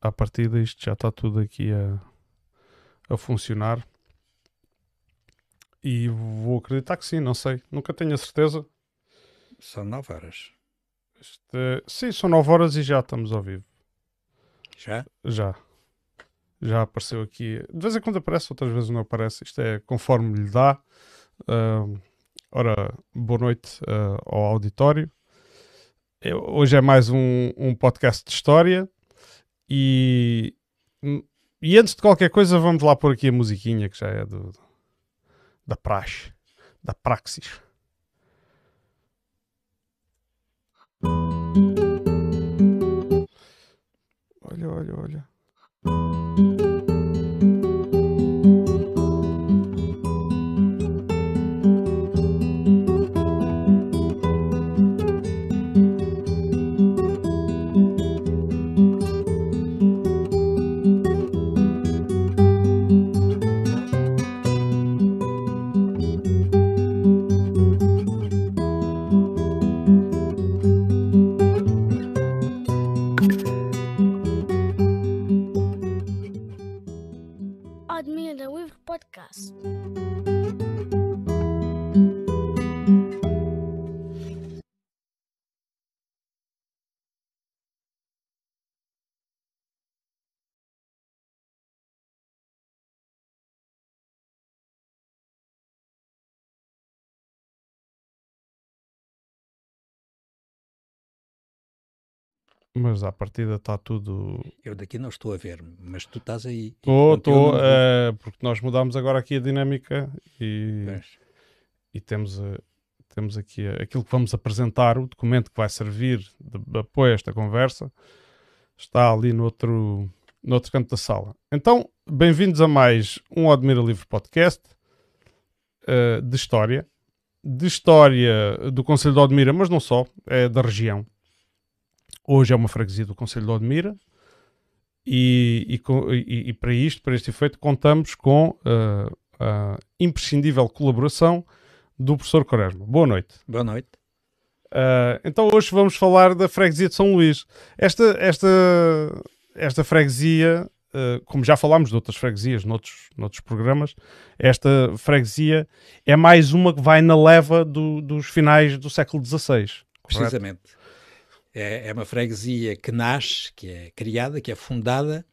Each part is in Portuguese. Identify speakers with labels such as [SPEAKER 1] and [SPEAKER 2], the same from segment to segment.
[SPEAKER 1] à partida isto já está tudo aqui a, a funcionar. E vou acreditar que sim, não sei. Nunca tenho a certeza.
[SPEAKER 2] São 9 horas.
[SPEAKER 1] Este, sim, são 9 horas e já estamos ao vivo. Já? Já. Já apareceu aqui. De vez em quando aparece, outras vezes não aparece. Isto é conforme lhe dá. Uh, ora, boa noite uh, ao auditório. Eu, hoje é mais um, um podcast de história. E, e antes de qualquer coisa, vamos lá pôr aqui a musiquinha que já é do, da praxe, da praxis. Olha, olha, olha. podcast.
[SPEAKER 3] Mas à partida está tudo.
[SPEAKER 2] Eu daqui não estou a ver, mas tu estás aí. Estou, estou, é, porque nós mudámos agora aqui a
[SPEAKER 1] dinâmica e, e temos, eh, temos aqui eh, aquilo que vamos apresentar, o documento que vai servir de apoio a esta conversa, está ali no outro, no outro canto da sala. Então, bem-vindos a mais um Admira Livre Podcast uh, de História. De História do Conselho de Odmira, mas não só, é da região Hoje é uma freguesia do Conselho de Odmira e, e, e, para isto, para este efeito, contamos com uh, a imprescindível colaboração do professor Quaresma. Boa noite. Boa noite. Uh, então hoje vamos falar da freguesia de São Luís. Esta, esta, esta freguesia, uh, como já falámos de outras freguesias noutros, noutros programas, esta freguesia é mais uma que vai na leva do, dos finais do século XVI. Precisamente.
[SPEAKER 2] É, é uma freguesia que nasce, que é criada, que é fundada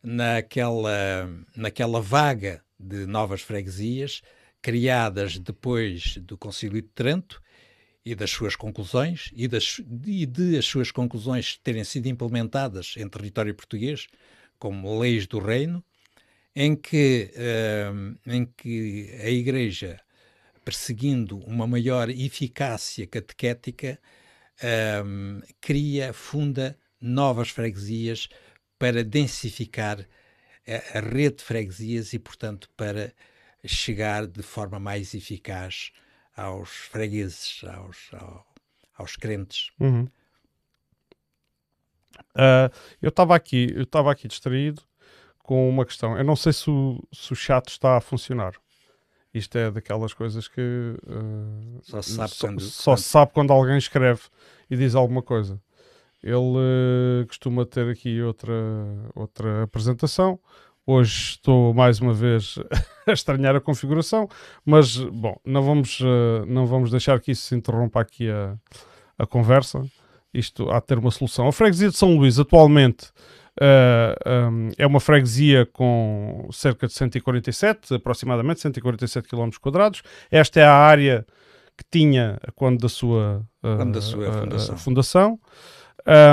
[SPEAKER 2] naquela, naquela vaga de novas freguesias criadas depois do Concílio de Trento e das suas conclusões e, das, e de as suas conclusões terem sido implementadas em território português como leis do reino, em que, uh, em que a Igreja, perseguindo uma maior eficácia catequética, um, ehm, cria, funda novas freguesias para densificar eh, a, rede de freguesias e, portanto, para chegar de forma mais eficaz aos fregueses, aos, ao, aos crentes.
[SPEAKER 1] Uhum. Uh, eu estava aqui, eu estava aqui distraído com uma questão. Eu não sei se o, se o chat está a funcionar. Isto é daquelas coisas que uh, só, se sabe, quando, só quando... sabe quando alguém escreve e diz alguma coisa. Ele uh, costuma ter aqui outra, outra apresentação. Hoje estou mais uma vez a estranhar a configuração, mas bom, não vamos, uh, não vamos deixar que isso interrompa aqui a, a conversa. Isto há de ter uma solução. A freguesia de São Luís atualmente um, ah, ah, é uma freguesia com cerca de 147, aproximadamente 147 km quadrados. Esta é a área que tinha quando da sua, uh, da sua fundação. fundação.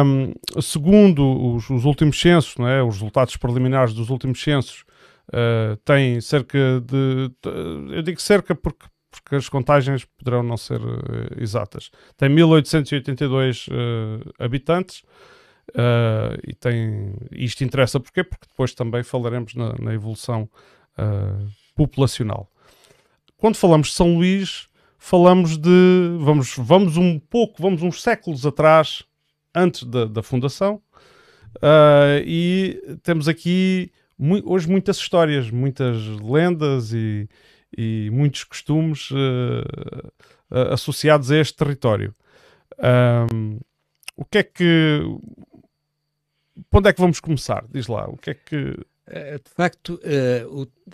[SPEAKER 1] Um, segundo os, os, últimos censos, é? os resultados preliminares dos últimos censos, tem cerca de. Eu digo cerca porque porque as contagens poderão não ser uh, exatas. Tem 1882 uh, habitantes, Uh, e tem, isto interessa porquê? Porque depois também falaremos na, na evolução uh, populacional. Quando falamos de São Luís, falamos de. Vamos, vamos um pouco, vamos uns séculos atrás, antes da, da fundação, uh, e temos aqui mu hoje muitas histórias, muitas lendas e, e muitos costumes associados a este território. Um, o que é que por onde é que
[SPEAKER 2] vamos começar? Diz lá, o que é que. Eh, de facto, eh,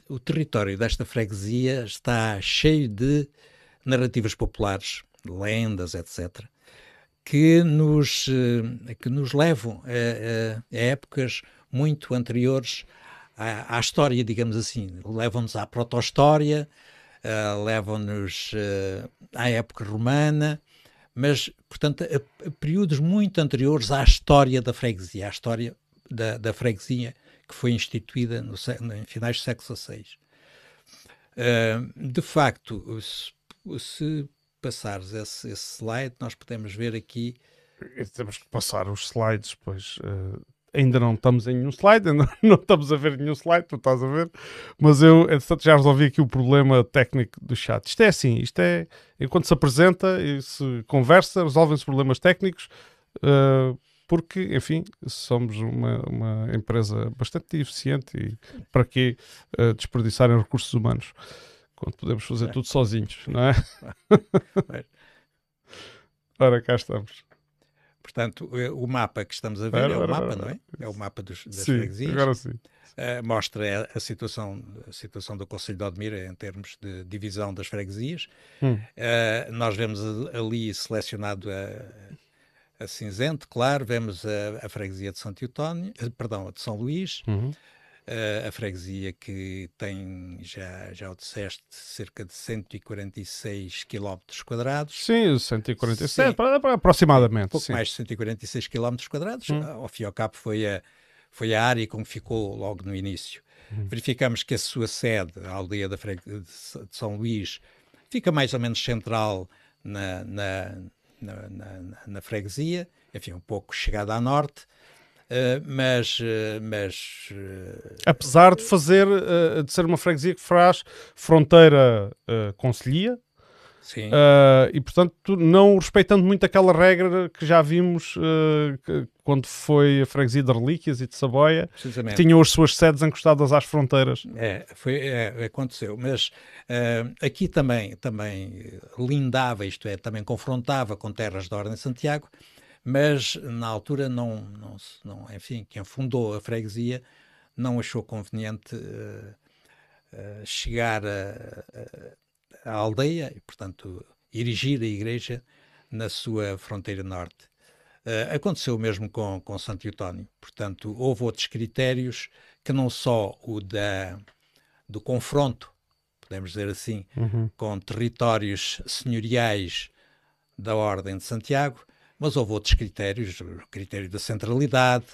[SPEAKER 2] o, território desta freguesia está cheio de narrativas populares, lendas, etc., que nos, eh, que nos levam a, épocas muito anteriores à, história, digamos assim. Levam-nos à proto-história, levam-nos à época romana, mas, portanto, a, a períodos muito anteriores à história da freguesia, à história da, da freguesia que foi instituída no, no, em finais do século XVI. Uh, de facto, se, se passares esse, esse, slide, nós podemos ver aqui. Temos que
[SPEAKER 1] passar os slides, pois. Uh, ainda não estamos em nenhum slide, ainda não estamos a ver nenhum slide, tu estás a ver, mas eu, é já resolvi aqui o problema técnico do chat. Isto é assim, isto é, enquanto se apresenta e se conversa, resolvem-se problemas técnicos, uh, porque, enfim, somos uma, uma, empresa bastante eficiente e para que uh, desperdiçarem recursos humanos, quando podemos fazer tudo sozinhos, não é? Ora, cá estamos.
[SPEAKER 2] Portanto, eh, o mapa que estamos a ver era, é o era, mapa, era. não é? É o mapa dos, das sim, freguesias. Agora sim. Uh, mostra a situação, a situação do Conselho de Odmira em termos de divisão das freguesias. Hum. Uh, nós vemos ali selecionado a, a cinzente, claro, vemos a, a freguesia de São Eutónio, perdão, a de São Luís, uhum a freguesia que tem, já, já o disseste, cerca de 146 km
[SPEAKER 1] quadrados. Sim, 147, sim. aproximadamente. Um pouco sim. mais
[SPEAKER 2] de 146 km quadrados. Hum. Ao fim e ao cabo foi a, foi a área como ficou logo no início. Hum. Verificamos que a sua sede, a aldeia da de São Luís, fica mais ou menos central na, na, na, na, na freguesia, enfim, um pouco chegada a norte. Eh, mas, uh, mas uh... apesar de
[SPEAKER 1] fazer de ser uma freguesia que faz fronteira uh, concelhia Sim. e portanto não respeitando muito aquela regra que já vimos que, quando foi a freguesia de Relíquias e
[SPEAKER 2] de Saboia que tinham
[SPEAKER 1] as suas sedes encostadas às fronteiras
[SPEAKER 2] é, foi, é, aconteceu mas aqui também, também lindava, isto é, também confrontava com terras da Ordem de Santiago mas na altura não, não, não, enfim, quem fundou a freguesia não achou conveniente uh, uh, chegar à aldeia e, portanto, erigir a igreja na sua fronteira norte. Uh, aconteceu o mesmo com, com Santo Eutónio. Portanto, houve outros critérios que não só o da, do confronto, podemos dizer assim, uhum. com territórios senhoriais da Ordem de Santiago, mas houve outros critérios, o critério da centralidade,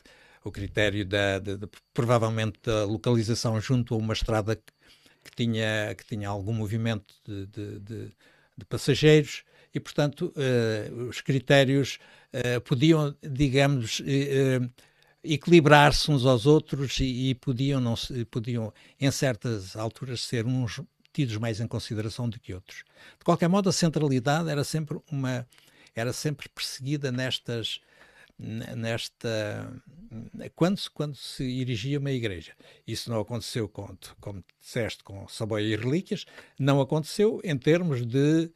[SPEAKER 2] o critério da, de, de, provavelmente da localização junto a uma estrada que, que tinha, que tinha algum movimento de, de passageiros e, portanto, eh, os critérios eh, podiam, digamos, eh, eh equilibrar-se uns aos outros e, e, podiam, não podiam, em certas alturas, ser uns tidos mais em consideração do que outros. De qualquer modo, a centralidade era sempre uma, era sempre perseguida nestas nesta quando se, quando se erigia uma igreja. Isso não aconteceu, com, como disseste, com Saboia e Relíquias, não aconteceu em termos de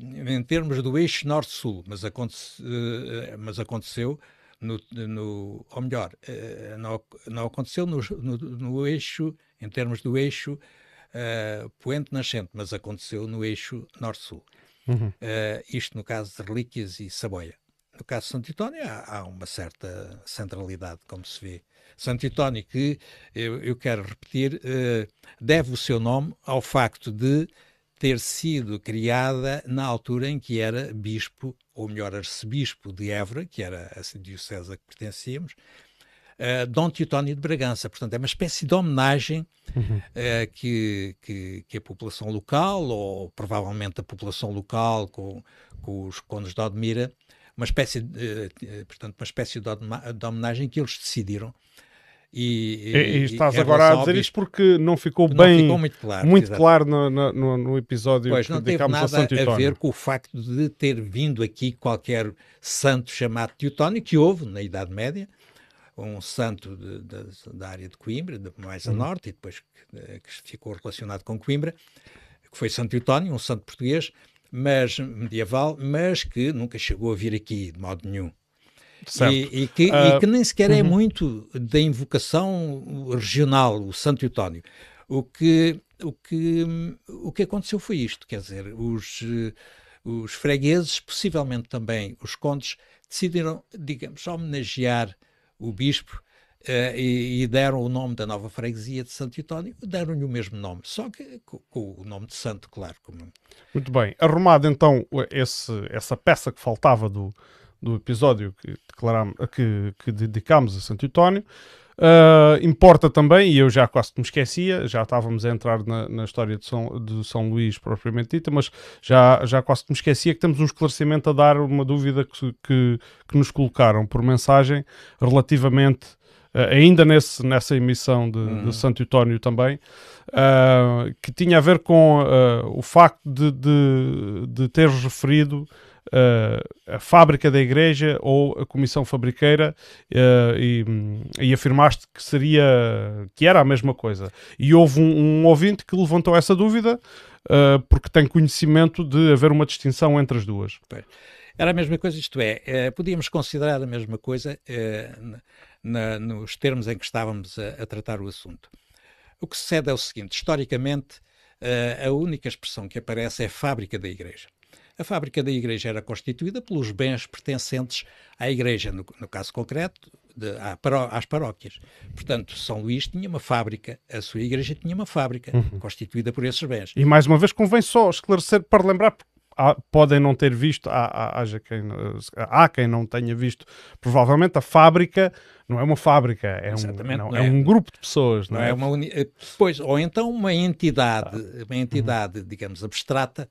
[SPEAKER 2] em termos do eixo norte-sul, mas, aconte, eh, mas aconteceu no, no ou melhor, eh, não, não aconteceu no, no, no eixo em termos do eixo uh, eh, poente nascente, mas aconteceu no eixo norte-sul. Uh, isto no caso de relíquias e saboia. No caso de Santo António, há, há, uma certa centralidade, como se vê. Santo António, que eu, eu quero repetir, uh, deve o seu nome ao facto de ter sido criada na altura em que era bispo, ou melhor, arcebispo de Évora, que era a assim, diocese a que pertencíamos, eh, Dom Teotónio de Bragança. Portanto, é uma espécie de homenagem uhum. Eh, que, que, que, a população local, ou provavelmente a população local com, com os condes de Odmira, uma espécie de, eh, portanto, uma espécie de, homenagem que eles decidiram e, e, e, estás agora a dizer isto porque não ficou não bem ficou muito claro, muito claro
[SPEAKER 1] no, no, no, episódio pois, que não teve nada a, a, ver
[SPEAKER 2] com o facto de ter vindo aqui qualquer santo chamado Teutónio, que houve na Idade Média, um santo de, de, da área de Coimbra, de, mais a hum. norte, e depois que, eh, que, ficou relacionado com Coimbra, que foi Santo Eutónio, um santo português, mas medieval, mas que nunca chegou a vir aqui de modo nenhum. E, e, que, uh, e, que, nem sequer uh -huh. é ah, uhum. muito da invocação regional, o Santo Eutónio. O que, o que, o que aconteceu foi isto, quer dizer, os, eh, os fregueses, possivelmente também os condes, decidiram, digamos, homenagear o bispo, Uh, e, e, deram o nome da nova freguesia de Santo António, deram-lhe o mesmo nome, só que com, com, o nome de santo, claro. Como...
[SPEAKER 1] Muito bem, arrumado então esse, essa peça que faltava do, do episódio que, declaram, que, que dedicámos a Santo António, Uh, importa também, e eu já quase que me esquecia, já estávamos a entrar na, na história de São, de São Luís propriamente dita, mas já, já quase que me esquecia que temos um esclarecimento a dar uma dúvida que, que, que nos colocaram por mensagem relativamente Uh, ainda nesse, nessa emissão de, uhum. de Santo António também, uh, que tinha a ver com uh, o facto de, de, de ter referido eh, a fábrica da igreja ou a comissão fabriqueira eh, e, e, afirmaste que seria que era a mesma coisa. E houve um, um ouvinte que levantou essa dúvida eh, porque tem conhecimento de haver uma distinção entre as duas.
[SPEAKER 2] Era a mesma coisa, isto é, podíamos considerar a mesma coisa na, nos termos em que estávamos a, a, tratar o assunto. O que sucede é o seguinte: historicamente, a única expressão que aparece é fábrica da igreja. A fábrica da igreja era constituída pelos bens pertencentes à igreja, no, no caso concreto, de, às paróquias. Portanto, São Luís tinha uma fábrica, a sua igreja tinha uma fábrica uhum. constituída por esses bens.
[SPEAKER 1] E mais uma vez convém só esclarecer para lembrar, Há, podem não ter visto, há, há, quem, há, quem, não tenha visto, provavelmente a fábrica não é uma fábrica, é, um, não, é, é um, grupo de pessoas, não, não é? é? uma
[SPEAKER 2] uni... Eh, pois, ou então uma entidade, ah. uma entidade, uhum. digamos, abstrata,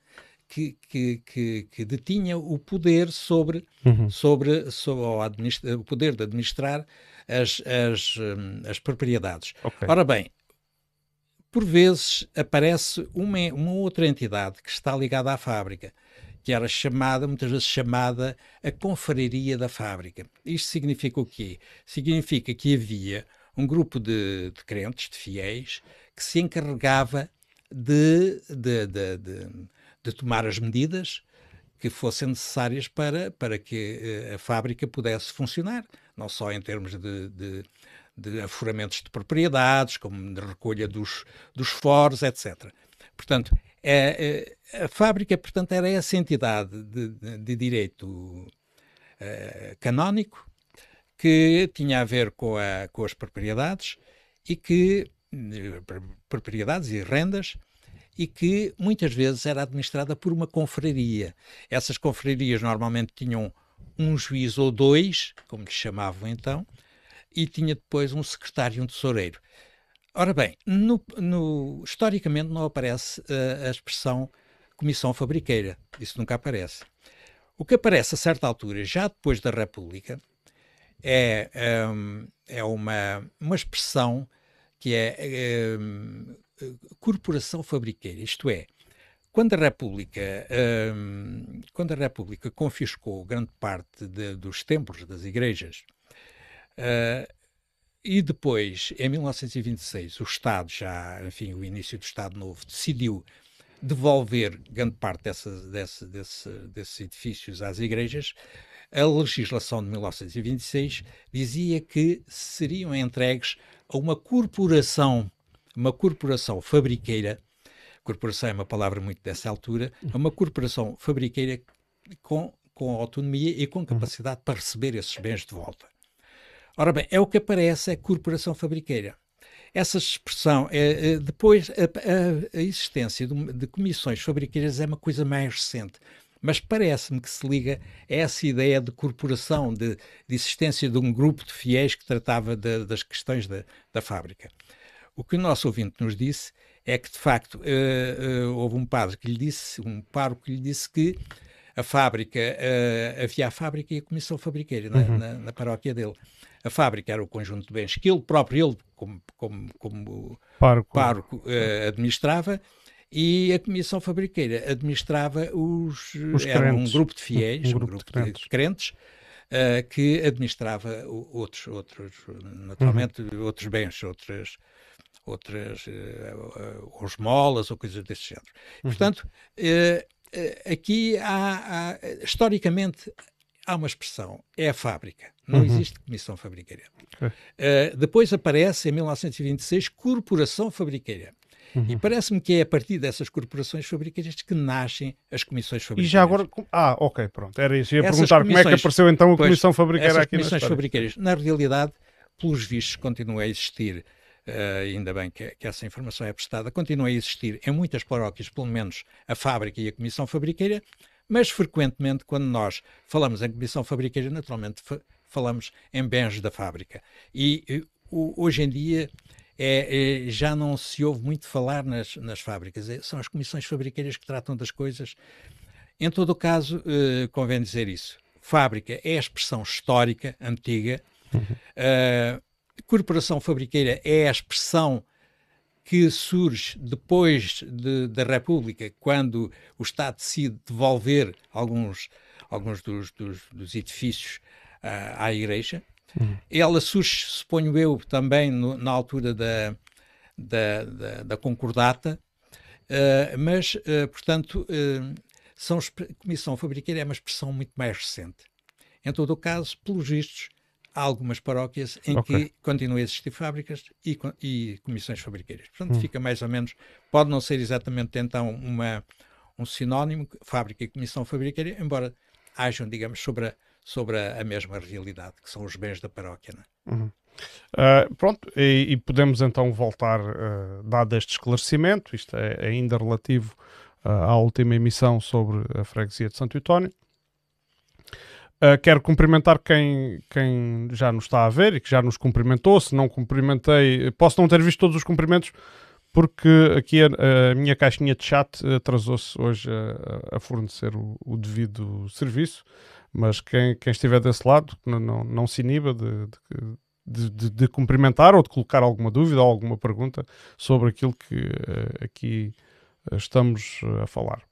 [SPEAKER 2] que, que, que, que detinha o poder sobre, uhum. sobre, sobre o, o, poder de administrar as, as, hum, as propriedades. Okay. Ora bem, por vezes aparece uma, uma outra entidade que está ligada à fábrica, que era chamada, muitas vezes chamada, a confraria da fábrica. Isto significa o quê? Significa que havia um grupo de, de crentes, de fiéis, que se encarregava de, de, de de tomar as medidas que fossem necessárias para, para que eh, a fábrica pudesse funcionar, não só em termos de, de, de afuramentos de propriedades, como de recolha dos, dos foros, etc. Portanto, é, é, a fábrica, portanto, era essa entidade de, de, de direito é, canónico que tinha a ver com, a, com as propriedades e que eh, propriedades e rendas e que muitas vezes era administrada por uma confraria. Essas confrarias normalmente tinham um juiz ou dois, como lhe chamavam então, e tinha depois um secretário e um tesoureiro. Ora bem, no, no, historicamente não aparece uh, a expressão comissão fabriqueira, isso nunca aparece. O que aparece a certa altura, já depois da República, é, um, ehm, é uma, uma expressão que é um, ehm, eh, corporação fabriqueira, isto é, quando a República, um, quando a República confiscou grande parte de, dos templos das igrejas, uh, e depois, em 1926, o Estado já, enfim, o início do Estado Novo, decidiu devolver grande parte dessas, desse, desse, desses edifícios às igrejas. A legislação de 1926 dizia que seriam entregues a uma corporação uma corporação fabriqueira, corporação é uma palavra muito dessa altura, é uma corporação fabriqueira com, com autonomia e com uhum. capacidade para receber esses bens de volta. Ora bem, é o que aparece, é corporação fabriqueira. Essa expressão, é, é, depois, a, a, a existência de, de comissões fabriqueiras é uma coisa mais recente mas parece-me que se liga a essa ideia de corporação, de, de existência de um grupo de fiéis que tratava de, das questões da, da fábrica. O que o nosso ouvinte nos disse é que, de facto, uh, uh, houve um padre que lhe disse, um pároco que lhe disse que a fábrica, uh, havia a fábrica e a comissão fabriqueira na, é? uhum. na, na, paróquia dele. A fábrica era o conjunto de bens que ele próprio, ele como, como, como pároco, administrava, e a comissão fabriqueira administrava os, os era crentes. um grupo de fiéis, um, um grupo, de, de crentes, de crentes uh, que administrava outros, outros naturalmente uhum. outros bens, outras outras uh, eh, eh, osmolas ou coisas desse género. Uhum. Portanto, uh, aqui há, há, historicamente há uma expressão, é a fábrica. Não uhum. existe comissão fabriqueira. Uh, é. depois aparece, em 1926, corporação fabriqueira. Uhum. E parece-me que é a partir dessas corporações fabriqueiras que nascem as comissões fabriqueiras. E já
[SPEAKER 1] agora. Ah, ok, pronto. Era isso. Ia essas perguntar como é que apareceu então a pois, comissão fabriqueira essas aqui comissões na
[SPEAKER 2] fabriqueiras, na realidade, pelos vistos, continua a existir eh, ainda bem que, que, essa informação é prestada, continua a existir em muitas paróquias, pelo menos a fábrica e a comissão fabriqueira, mas frequentemente, quando nós falamos em comissão fabriqueira, naturalmente fa falamos em bens da fábrica. E, e hoje em dia é, é, já não se ouve muito falar nas, nas fábricas, é, são as comissões fabriqueiras que tratam das coisas. Em todo o caso, uh, convém dizer isso. Fábrica é a expressão histórica, antiga, uhum. uh, corporação fabriqueira é a expressão que surge depois de, da República, quando o Estado decide devolver alguns, alguns dos, dos, dos edifícios uh, à Igreja. Hum. Ela surge, suponho eu, também no, na altura da, da, da, da Concordata, uh, mas, uh, portanto, são, Comissão Fabriqueira é uma expressão muito mais recente. Em todo o caso, pelos vistos, há algumas paróquias em okay. que continuam a existir fábricas e, e comissões fabriqueiras. Portanto, hum. fica mais ou menos, pode não ser exatamente então uma, um sinónimo, fábrica e comissão fabriqueira, embora hajam, digamos, sobre a, sobre a, mesma realidade, que são os bens da paróquia.
[SPEAKER 1] É? Uhum. Uh, pronto, e, e, podemos então voltar, uh, dado este esclarecimento, isto é, é ainda relativo uh, à última emissão sobre a freguesia de Santo Antônio. Uh, quero cumprimentar quem, quem já nos está a ver e que já nos cumprimentou. Se não cumprimentei, posso não ter visto todos os cumprimentos, porque aqui a, a minha caixinha de chat ah, atrasou-se hoje a, a fornecer o, o, devido serviço. Mas quem, quem estiver desse lado, não, não, não se iniba de, de, de, de, cumprimentar ou de colocar alguma dúvida ou alguma pergunta sobre aquilo que uh, aqui estamos a falar.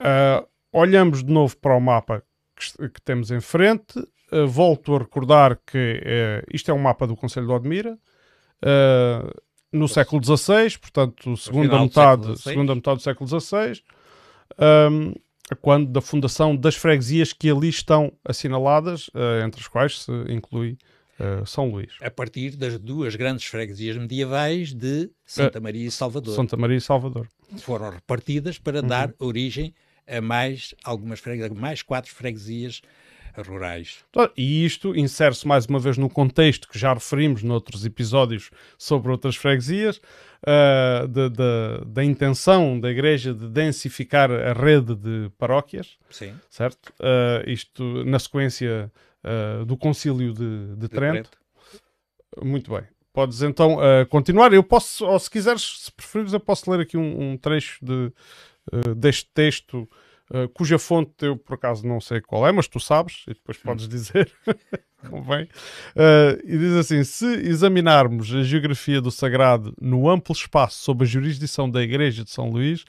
[SPEAKER 1] Uh, olhamos de novo para o mapa que, que temos em frente. Uh, volto a recordar que uh, isto é um mapa do Conselho de Odmira. Uh, no século XVI, portanto, segunda metade, segunda metade do século XVI, um, ehm, quando da fundação das freguesias que ali estão assinaladas, entre as quais se inclui São Luís.
[SPEAKER 2] A partir das duas grandes freguesias medievais de Santa Maria e Salvador. Santa Maria e Salvador. Foram repartidas para uhum. dar origem a mais algumas freguesias, mais quatro freguesias rurais.
[SPEAKER 1] Então, e isto insere-se mais uma vez no contexto que já referimos noutros episódios sobre outras freguesias, uh, de, de, da intenção da Igreja de densificar a rede de paróquias, Sim. certo? Uh, isto na sequência uh, do concílio de, de, de Trento. Trento. Muito bem. Podes então continuar. Eu posso, ou se quiseres, se preferires, eu posso ler aqui um, um trecho de, eh, deste texto, uh, cuja fonte eu por acaso não sei qual é, mas tu sabes, e depois hum. podes dizer, convém. Eh, e diz assim: se examinarmos a geografia do sagrado no amplo espaço sob a jurisdição da Igreja de São Luís,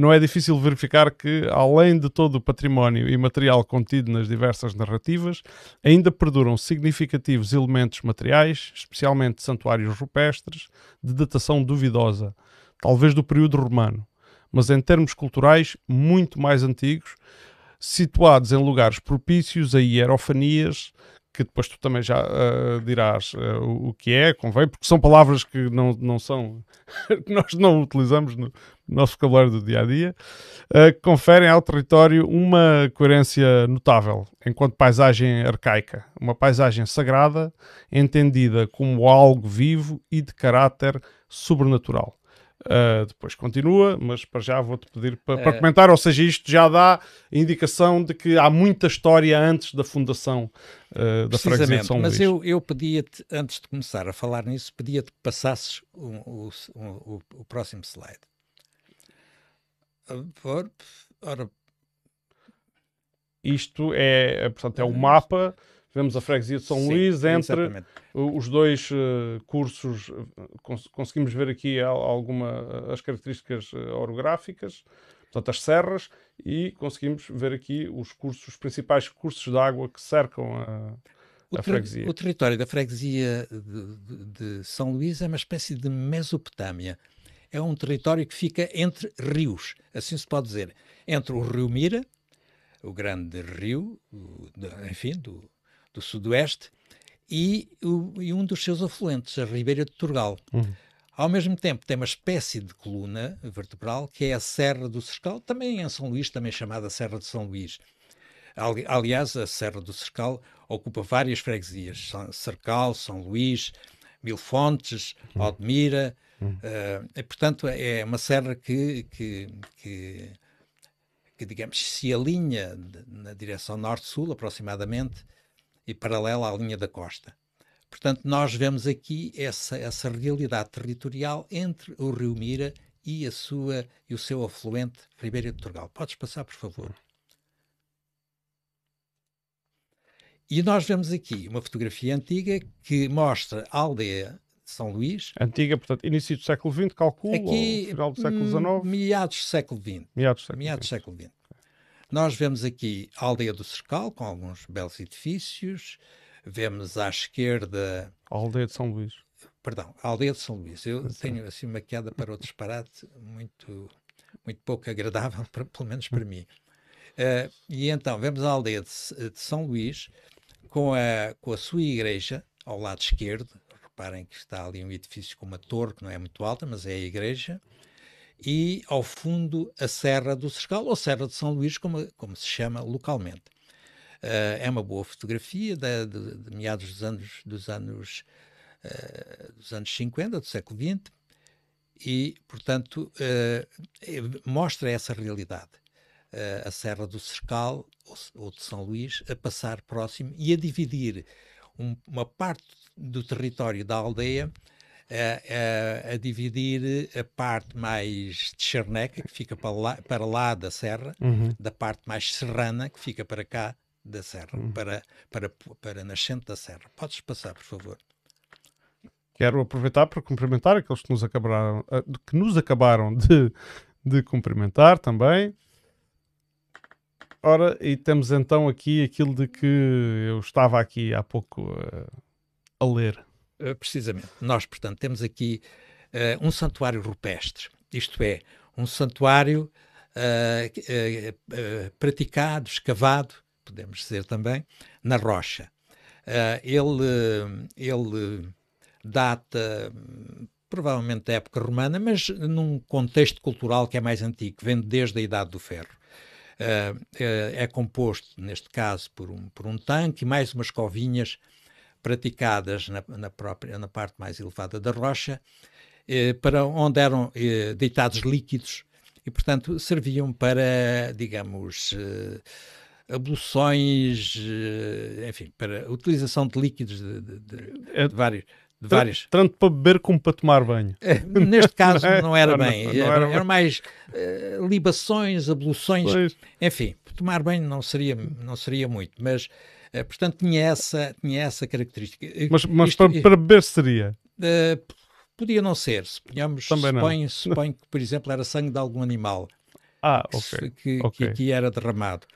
[SPEAKER 1] não é difícil verificar que, além de todo o património e material contido nas diversas narrativas, ainda perduram significativos elementos materiais, especialmente santuários rupestres, de datação duvidosa, talvez do período romano mas em termos culturais muito mais antigos, situados em lugares propícios a hierofanias, que depois tu também já uh, dirás uh, o, o, que é, convém, porque são palavras que não, não são, que nós não utilizamos no nosso vocabulário do dia a dia, uh, que conferem ao território uma coerência notável, enquanto paisagem arcaica, uma paisagem sagrada, entendida como algo vivo e de caráter sobrenatural. Uh, depois continua, mas para já vou-te pedir para, para é. comentar, ou seja, isto já dá indicação de que há muita história antes da fundação uh, da Freguesia de São Mas
[SPEAKER 2] eu, eu pedia-te, antes de começar a falar nisso, pedia-te que passasses o, o, o, o próximo slide. Ora, isto é,
[SPEAKER 1] portanto, é o mapa Tivemos a freguesia de São Sim, Luís entre exatamente. os dois uh, cursos. Eh, cons conseguimos ver aqui alguma eh, as características orográficas, portanto, as serras, e conseguimos ver aqui os cursos, os principais cursos
[SPEAKER 2] de água que cercam a, o, ter, o, território da freguesia de, de, São Luís é uma espécie de Mesopotâmia. É um território que fica entre rios, assim se pode dizer. Entre o rio Mira, o grande rio, enfim, do, do Sudoeste, e, o, e um dos seus afluentes, a Ribeira de Turgal. Uhum. Ao mesmo tempo, tem uma espécie de coluna vertebral que é a Serra do Cercal, também em São Luís, também chamada Serra de São Luís. Aliás, a Serra do Cercal ocupa várias freguesias: Cercal, São Luís, Mil Fontes, Aldemira. Uhum. Uh, uhum. eh, e, portanto, é uma serra que, que, que, que digamos, se alinha na direção norte-sul, aproximadamente, e paralela à linha da costa. Portanto, nós vemos aqui essa, essa realidade territorial entre o Rio Mira e, a sua, e o seu afluente Ribeira de Torgal. Podes passar, por favor. E nós vemos aqui uma fotografia antiga que mostra a aldeia de São Luís. Antiga, portanto, início do século XX, calculo, aqui, ou final do século XIX? Hum, meados do século XX. Meados do século XX. Nós vemos aqui a aldeia do Cercal, com alguns belos edifícios, vemos à esquerda. A aldeia de São Luís. Perdão, a aldeia de São Luís. Eu é. tenho assim uma queda para o disparate muito, muito pouco agradável, para, pelo menos para mim. Uh, e então vemos a aldeia de, de, São Luís com a, com a sua igreja ao lado esquerdo. Reparem que está ali um edifício com uma torre que não é muito alta, mas é a igreja e ao fundo a Serra do Sescal, ou Serra de São Luís, como, como se chama localmente. Uh, é uma boa fotografia de, de, de, meados dos anos, dos, anos, uh, dos anos 50, do século XX, e, portanto, uh, mostra essa realidade. a Serra do Cercal ou, ou, de São Luís a passar próximo e a dividir um, uma parte do território da aldeia a, a, a dividir a parte mais de Charneca, que fica para lá, para lá da serra, uhum. da parte mais serrana, que fica para cá da serra, uhum. para, para, para nascente da serra. Podes passar, por favor.
[SPEAKER 1] Quero aproveitar para cumprimentar aqueles que nos acabaram, ah, que nos acabaram de, de cumprimentar também. Ora, e temos então aqui aquilo de que eu estava aqui há pouco uh, a ler.
[SPEAKER 2] Eh, precisamente. Nós, portanto, temos aqui uh, um santuário rupestre, isto é, um santuário uh, uh, praticado, escavado, podemos dizer também, na rocha. ele, ele data provavelmente da época romana, mas num contexto cultural que é mais antigo, vem desde a Idade do Ferro. é composto, neste caso, por um, por um tanque e mais umas covinhas praticadas na, na, própria, na parte mais elevada da rocha, eh, para onde eram eh, deitados líquidos e, portanto, serviam para, digamos, eh, abluções, eh, enfim, para a utilização de líquidos de, de, de, é de vários. De tanto, vários. Tanto para beber como para tomar banho. Eh, neste caso não, é? não era bem. Não, era, mais uh, libações, abluções. Pois. Enfim, tomar banho não seria, não seria muito, mas Uh, portanto, tinha essa, tinha essa característica. Eh, mas, mas Isto, para, é- para
[SPEAKER 1] beber seria?
[SPEAKER 2] Uh, podia não ser. Suponhamos, Também não. Suponho, suponho que, por exemplo, era sangue de algum animal ah, okay. que, okay. que, que era derramado.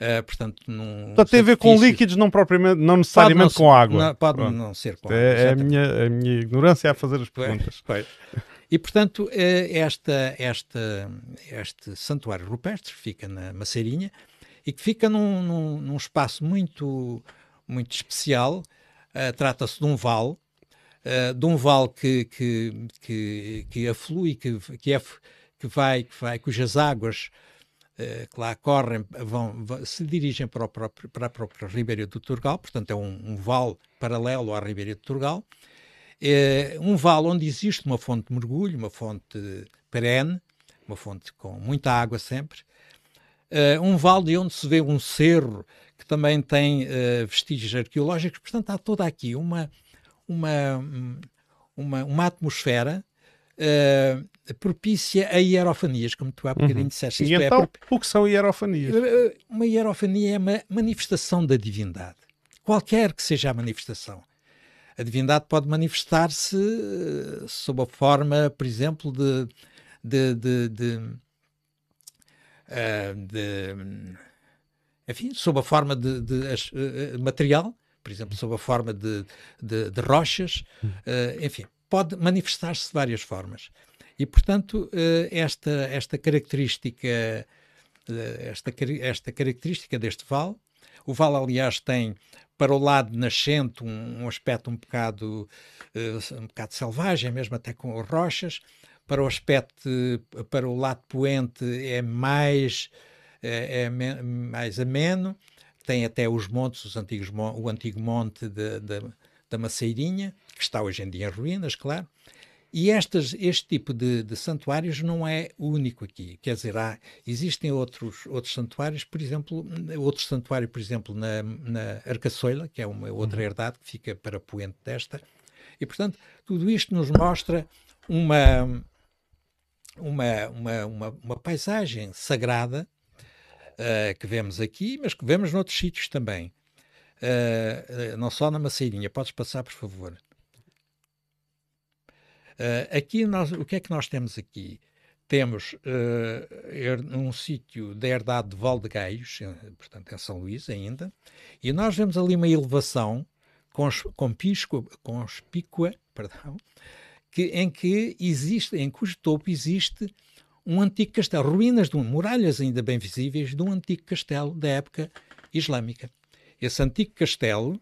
[SPEAKER 2] Uh, portanto, num, portanto, tem a ver com líquidos,
[SPEAKER 1] não, propriamente, não necessariamente não com água. Não, pode Pronto. não ser com é água. É, é a, minha, a minha
[SPEAKER 2] ignorância a fazer as perguntas. Pois, pois. E, portanto, esta, esta, este santuário rupestre fica na Maceirinha e que fica num, num, num espaço muito, muito especial. Uh, Trata-se de um vale, uh, de um vale que, que, que, que aflui, que, que, é, que, vai, que vai, cujas águas uh, que lá correm vão, vão se dirigem para, próprio, para a própria Ribeira do Turgal, portanto é um, um vale paralelo à Ribeira do Turgal. É eh, um vale onde existe uma fonte de mergulho, uma fonte perene, uma fonte com muita água sempre, Uh, um vale de onde se vê um cerro que também tem uh, vestígios arqueológicos. Portanto, há toda aqui uma, uma, uma, uma atmosfera uh, propícia a hierofanias, como tu há bocadinho uhum. disseste. E é, então, é prop... o que são hierofanias? Uma hierofania é uma manifestação da divindade, qualquer que seja a manifestação. A divindade pode manifestar-se sob a forma, por exemplo, de, de, de, de eh, de, enfim, sob a forma de, de, de eh, eh, material, por exemplo, sob a forma de, de rochas, enfim, pode manifestar-se de várias formas. E, portanto, esta, esta característica esta, esta característica deste vale. O vale, aliás, tem para o lado nascente um, um aspecto um bocado, uh, um bocado selvagem, mesmo até com rochas para o aspecto, para o lado poente é mais, eh, é, é mais ameno, tem até os montes, os antigos, o antigo monte da da Maceirinha, que está hoje em dia em ruínas, claro. E estas, este tipo de, de santuários não é único aqui. Quer dizer, há, existem outros, outros santuários, por exemplo, outro santuário, por exemplo, na, na Arcaçoila, que é uma outra uhum. herdade que fica para poente desta. E, portanto, tudo isto nos mostra uma, uma, uma, uma, uma paisagem sagrada uh, que vemos aqui, mas que vemos noutros sítios também. Uh, não só na Maceirinha, podes passar, por favor. Uh, aqui nós, o que é que nós temos aqui? Temos uh, er, um sítio da herdade de Valdegaios, portanto em São Luís ainda, e nós vemos ali uma elevação conspícua, conspícua perdão, que, em que existe, em cujo topo existe um antigo castelo, ruínas de um, muralhas ainda bem visíveis de um antigo castelo da época islâmica. Esse antigo castelo,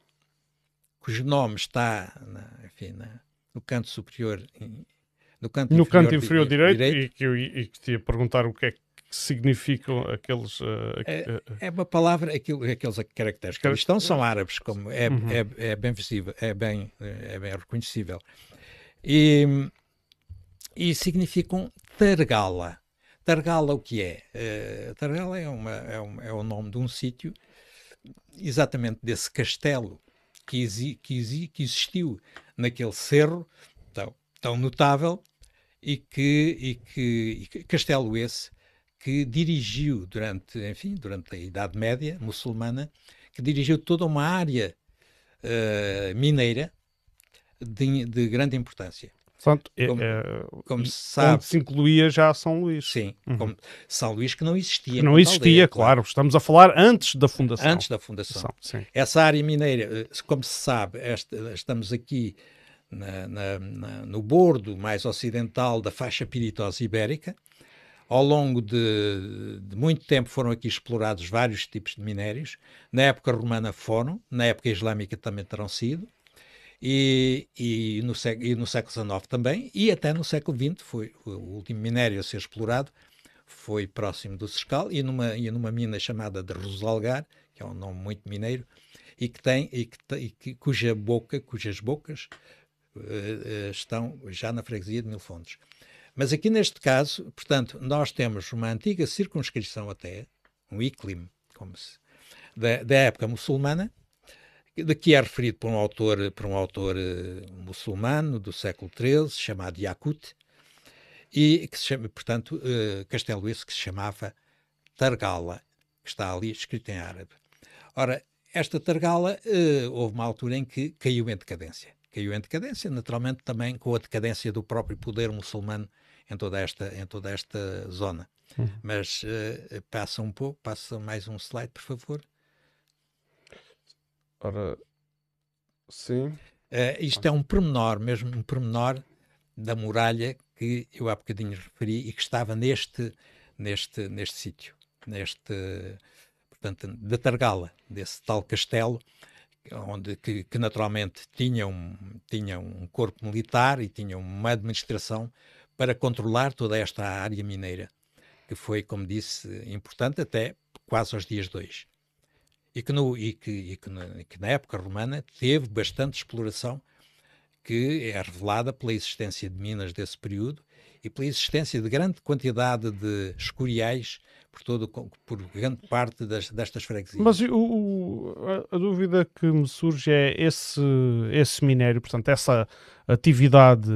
[SPEAKER 2] cujo nome está na, enfim, na, no canto superior, no canto no inferior, canto inferior direito, direito, e que eu e que te ia perguntar o que é que significam aqueles. Uh, é, eh, é, uma palavra, aquilo, aqueles caracteres que estão são árabes, como é, uhum. é, é, bem visível, é bem, é bem reconhecível. E, e significam Targala. Targala o que é? Uh, Targala é, uma, é, um, é o nome de um sítio, exatamente desse castelo que, exi, que, exi, que existiu naquele cerro tão, tão notável e que, e que e que, castelo esse que dirigiu durante, enfim, durante a Idade Média muçulmana, que dirigiu toda uma área uh, mineira de, de grande importância. Portanto, é, como, é, como se sabe, onde
[SPEAKER 1] se incluía já São Luís. Sim, uhum.
[SPEAKER 2] São Luís que não existia. Que não existia, aldeia,
[SPEAKER 1] claro. Estamos a falar antes da fundação. Antes da fundação. São,
[SPEAKER 2] Essa área mineira, eh, como se sabe, esta, estamos aqui na, na, na, no bordo mais ocidental da faixa piritosa ibérica. Ao longo de, de, muito tempo foram aqui explorados vários tipos de minérios. Na época romana foram, na época islâmica também terão sido e, e, no, e no século XIX também, e até no século XX foi o último minério a ser explorado foi próximo do Sescal e numa, e numa mina chamada de Rosalgar, que é um nome muito mineiro, e que tem e que, e que cuja boca, cujas bocas uh, estão já na freguesia de Mil Fontes. Mas aqui neste caso, portanto, nós temos uma antiga circunscrição até, um íclim, como se, da, da época muçulmana, Daqui é referido por um autor, por um autor uh, muçulmano do século XIII, chamado Yakut, e que se chama, portanto, uh, Castelo esse que se chamava Targala, que está ali escrito em árabe. Ora, esta Targala, uh, houve uma altura em que caiu em decadência. Caiu em decadência, naturalmente também com a decadência do próprio poder muçulmano em toda esta, em toda esta zona. Uhum. Mas uh, passa um pouco, passa mais um slide, por favor. Ora, sim. Uh, isto é um pormenor, mesmo um pormenor da muralha que eu há bocadinho referi e que estava neste neste neste sítio, neste portanto da Targala, desse tal castelo onde que, que, naturalmente tinha um tinha um corpo militar e tinha uma administração para controlar toda esta área mineira, que foi, como disse, importante até quase aos dias de hoje e que, no, e que, e que, na, que na época romana teve bastante exploração, que é revelada pela existência de minas desse período e pela existência de grande quantidade de escoriais por, todo, por grande parte das, destas freguesias. Mas o, o,
[SPEAKER 1] a, dúvida que me surge é esse, esse minério, portanto, essa atividade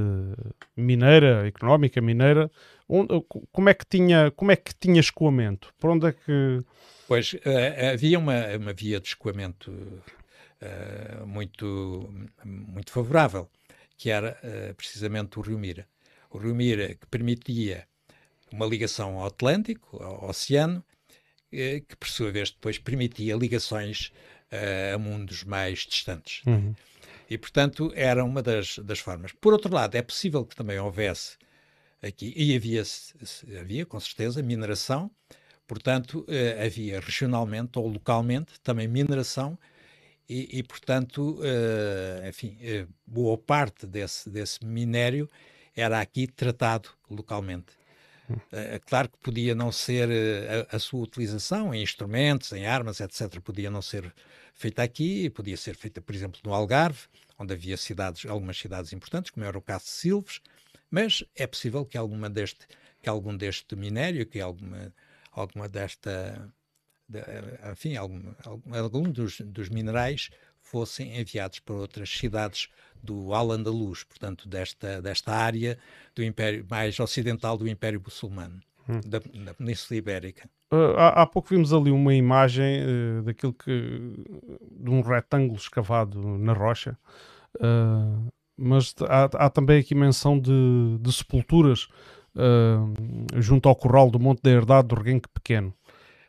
[SPEAKER 1] mineira, económica mineira, onde, como, é que tinha, como é que tinha escoamento? Por onde é que
[SPEAKER 2] Pois, eh, havia uma, uma via de escoamento uh, muito, muito favorável, que era uh, precisamente o Rio Mira. O Rio Mira que permitia uma ligação ao Atlântico, ao Oceano, uh, que por sua vez depois permitia ligações a mundos mais distantes. Uhum. E, portanto, era uma das, das formas. Por outro lado, é possível que também houvesse aqui, e havia, havia com certeza, mineração, Portanto, eh, havia regionalmente ou localmente também mineração e, e portanto, eh, enfim, eh, boa parte desse, desse minério era aqui tratado localmente. Hum. claro que podia não ser a, a, sua utilização em instrumentos, em armas, etc., podia não ser feita aqui, podia ser feita, por exemplo, no Algarve, onde havia cidades, algumas cidades importantes, como era o caso de Silves, mas é possível que alguma deste que algum deste minério, que alguma alguma desta, de, eh, enfim, algum, algum dos, dos minerais fossem enviados para outras cidades do Al-Andalus, portanto, desta, desta área do Império mais ocidental do Império Muçulmano, hum. da, Península Ibérica.
[SPEAKER 1] Uh, há, há, pouco vimos ali uma imagem uh, daquilo que. de um retângulo escavado na rocha, uh, mas há, há, também aqui menção de, de sepulturas uh, junto ao corral do Monte da Herdade do Reguenque Pequeno.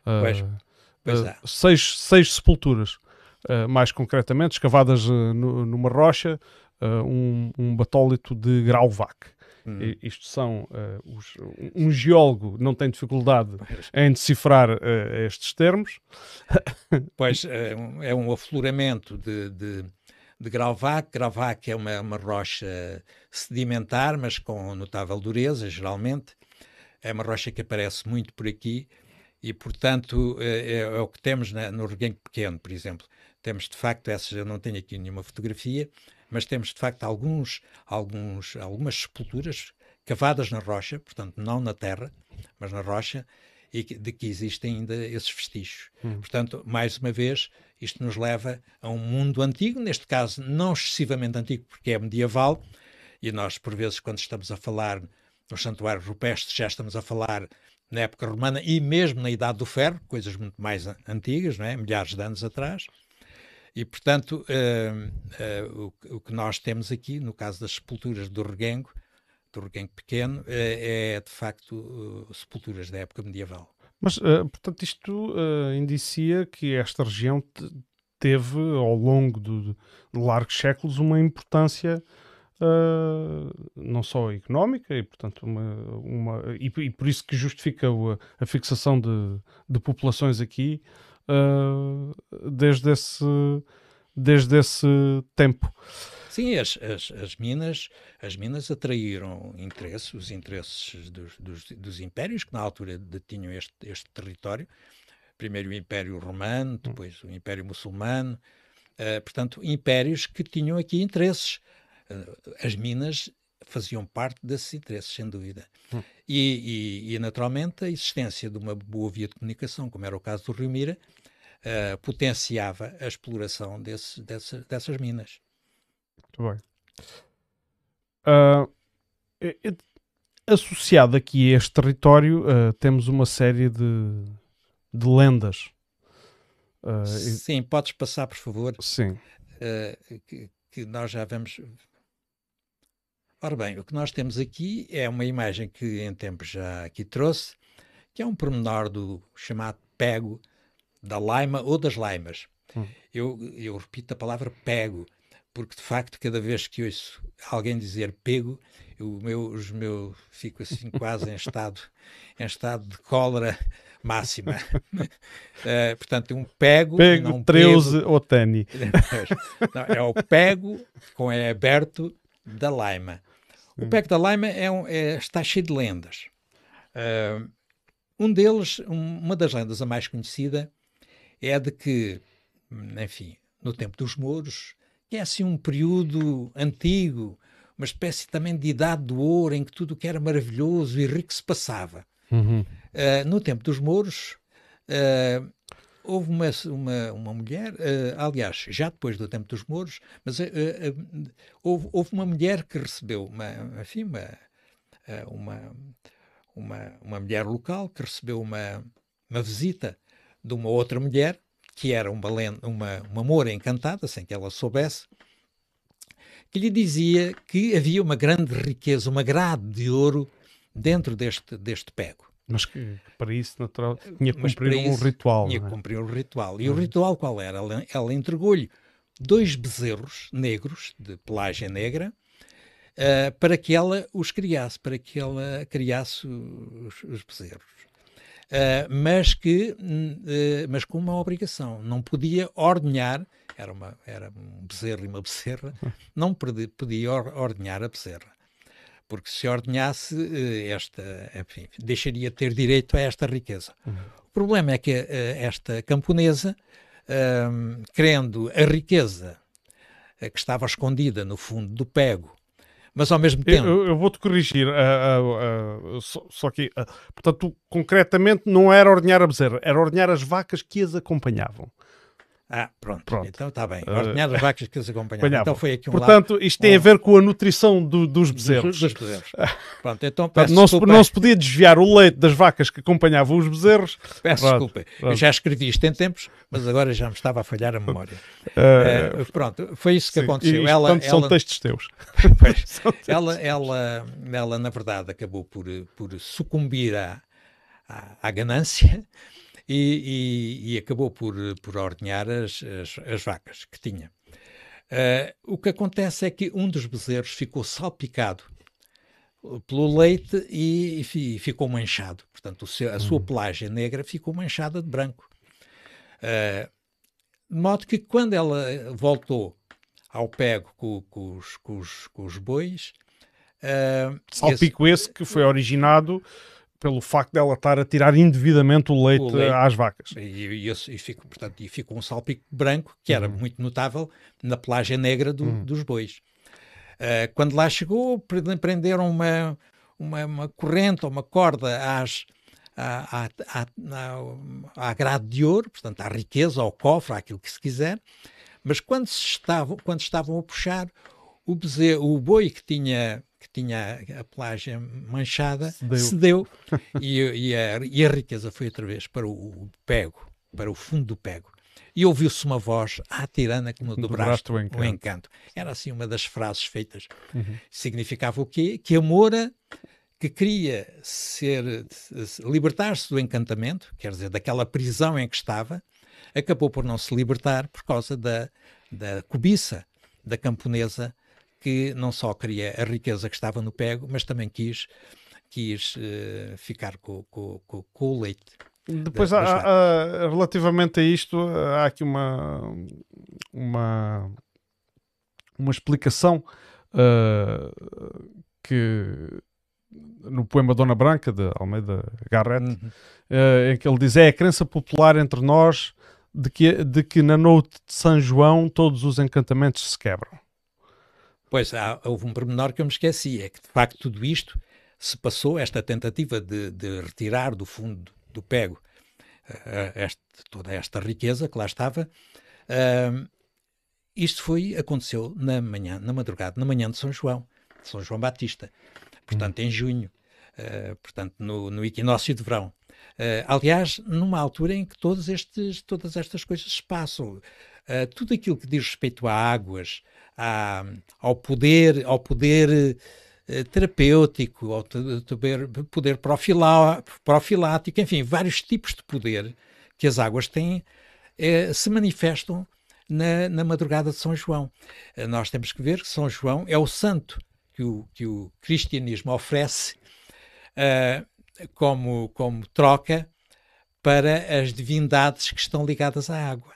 [SPEAKER 1] Uh, pois, pois ah, é. seis, seis sepulturas, mais concretamente, escavadas no, numa rocha, um, um batólito de Grauvac. Hum. Isto são uh, os, um geólogo não tem dificuldade pois. em decifrar uh, estes termos.
[SPEAKER 2] Pois é um, é um afloramento de, de, de grauvac. Grauvac é uma, uma rocha sedimentar, mas com notável dureza, geralmente. É uma rocha que aparece muito por aqui e, portanto, é, é, é o que temos na, no reguengo pequeno, por exemplo. Temos, de facto, essas, eu não tenho aqui nenhuma fotografia, mas temos, de facto, alguns, alguns, algumas sepulturas cavadas na rocha, portanto, não na terra, mas na rocha, e de que existem ainda esses vestígios. Hum. Portanto, mais uma vez, isto nos leva a um mundo antigo, neste caso não excessivamente antigo, porque é medieval, e nós, por vezes, quando estamos a falar nos santuários rupestres, já estamos a falar na época romana e mesmo na Idade do Ferro, coisas muito mais antigas, não é? milhares de anos atrás. E, portanto, hum, hum, o, o, que nós temos aqui, no caso das sepulturas do Reguengo, do Reguengo Pequeno, eh, é, de facto sepulturas da época medieval.
[SPEAKER 1] Mas, uh, portanto, isto uh, indicia que esta região teve, ao longo de, de largos séculos, uma importância Uh, não só económica e portanto uma, uma e, e por isso que justifica a, a fixação de, de, populações aqui uh, desde esse desde esse tempo
[SPEAKER 2] Sim, as, as, as, minas, as minas atraíram interesse, os interesses dos, dos, dos impérios que na altura detinham este, este território. Primeiro o Império Romano, hum. depois o Império Muçulmano. Uh, portanto, impérios que tinham aqui interesses. Uh, as minas faziam parte desses interesses, sem dúvida. Hum. E, e, e, naturalmente, a existência de uma boa via de comunicação, como era o caso do Rio Mira, uh, potenciava a exploração desse, dessas minas.
[SPEAKER 1] Muito bem. Uh, é, é, associado aqui a este território, uh, temos uma série de, de lendas.
[SPEAKER 2] Uh, sim, e... podes passar, por favor. Sim. Ah, que, que, nós já vamos. Ora bem, o que nós temos aqui é uma imagem que em tempo já aqui trouxe, que é um pormenor do chamado pego da laima ou das laimas. Hum. Eu, eu repito a palavra pego, porque de facto cada vez que ouço alguém dizer pego, meu, os meu fico assim quase em estado, em estado de cólera máxima. Uh, portanto, um pego, pego não Treuze Otani. é o pego com é aberto da Laima. O pego da Laima é, um, é está cheio de lendas. Uh, um deles, um, uma das lendas a mais conhecida é a de que, hum, enfim, no tempo dos mouros, que é assim um período antigo, uma espécie também de idade do ouro, em que tudo o que era maravilhoso e rico se passava. Uhum. Uh, no tempo dos mouros, uh, houve uma, uma, uma mulher, uh, aliás, já depois do tempo dos mouros, mas houve, houve uma mulher que recebeu, uma, enfim, uma, uma, uma, uma mulher local que recebeu uma, uma visita de uma outra mulher que era uma, uma, uma moura encantada, sem que ela soubesse, que lhe dizia que havia uma grande riqueza, uma grade de ouro dentro deste, deste pego. Mas que para isso, natural, tinha que cumprir um isso, ritual. Tinha que é? cumprir um ritual. E hum. o uhum. ritual qual era? Ela, ela entregou-lhe dois bezerros negros, de pelagem negra, uh, para que ela os criasse, para que ela criasse os, os bezerros. Uh, mas que uh, mas com uma obrigação não podia ordenhar era uma era um bezerro e uma bezerra não podia, ordenhar a bezerra porque se ordenhasse uh, esta enfim, deixaria de ter direito a esta riqueza uhum. o problema é que esta camponesa querendo hum, a riqueza que estava escondida no fundo do pego mas ao mesmo tempo. Eu, eu vou-te corrigir, uh, uh, uh, só, só, que, portanto, concretamente
[SPEAKER 1] não era ordenhar a bezerra, era ordenhar as vacas que as acompanhavam.
[SPEAKER 2] Ah, pronto. pronto. Então está bem. Ordenhar eh, as vacas que as acompanhavam. Então foi aqui um Portanto, lado... isto tem um... a ver
[SPEAKER 1] com a nutrição do, dos bezerros. Dos, dos bezerros. Pronto, então peço não, Se, não se podia desviar o leite das vacas que acompanhavam
[SPEAKER 2] os bezerros. Peço pronto. desculpa. Pronto. Eu já escrevi isto em tempos, mas agora já me estava a falhar a memória. Uh... Uh, pronto, foi isso que Sim. aconteceu. ela, portanto, ela... são textos teus. Pois, são textos ela, ela, ela, na verdade, acabou por, por sucumbir à, à, à ganância e, e, e acabou por, por ordenhar as, as, as vacas que tinha. Uh, o que acontece é que um dos bezerros ficou salpicado pelo leite e, e ficou manchado. Portanto, seu, a sua uhum. pelagem negra ficou manchada de branco. Uh, de modo que quando ela voltou ao pego com, com, os, com, os, com os, bois. Uh, Salpico
[SPEAKER 1] esse, esse que foi originado pelo facto dela estar a tirar indevidamente o leite, o leite. às vacas.
[SPEAKER 2] E, e, e, fico, portanto, e fica um salpico branco, que era uhum. muito notável, na pelagem negra do, uhum. dos bois. Uh, quando lá chegou, prenderam uma, uma, uma corrente ou uma corda às, à, à, à, à, grade de ouro, portanto, à riqueza, ao cofre, àquilo que se quiser. Mas quando, se estavam, quando estavam a puxar, o, o boi que tinha que tinha a, pelagem manchada, cedeu, cedeu e, e, a, e, a, riqueza foi outra vez para o pego, para o fundo do pego e ouviu-se uma voz à tirana que me dobraste o encanto. o encanto. Era assim uma das frases feitas. Uhum. Significava o quê? Que a Moura, que queria ser libertar-se do encantamento, quer dizer, daquela prisão em que estava, acabou por não se libertar por causa da, da cobiça da camponesa que não só queria a riqueza que estava no pego, mas também quis, quis uh, ficar com, com, com, com, o leite. Depois,
[SPEAKER 1] da, relativamente a isto, há aqui uma, uma, uma explicação uh, que no poema Dona Branca, de Almeida Garrett, uhum. uh, em que ele diz: É a crença popular entre nós de que, de que na noite de São João todos os encantamentos se quebram.
[SPEAKER 2] Pois, há, houve um pormenor que eu me esqueci, é que de facto tudo isto se passou, esta tentativa de, de retirar do fundo do PEGO eh, eh, este, toda esta riqueza que lá estava, uh, isto foi, aconteceu na manhã, na madrugada, na manhã de São João, de São João Batista, portanto hum. em junho, uh, portanto no, no equinócio de verão. Uh, aliás, numa altura em que todos estes, todas estas coisas se passam, tudo aquilo que diz respeito a águas, à, ao poder, ao poder eh, terapêutico, ao poder, poder profilático, enfim, vários tipos de poder que as águas têm eh, se manifestam na, na, madrugada de São João. Eh, nós temos que ver que São João é o santo que o, que o cristianismo oferece uh, como, como troca para as divindades que estão ligadas à água.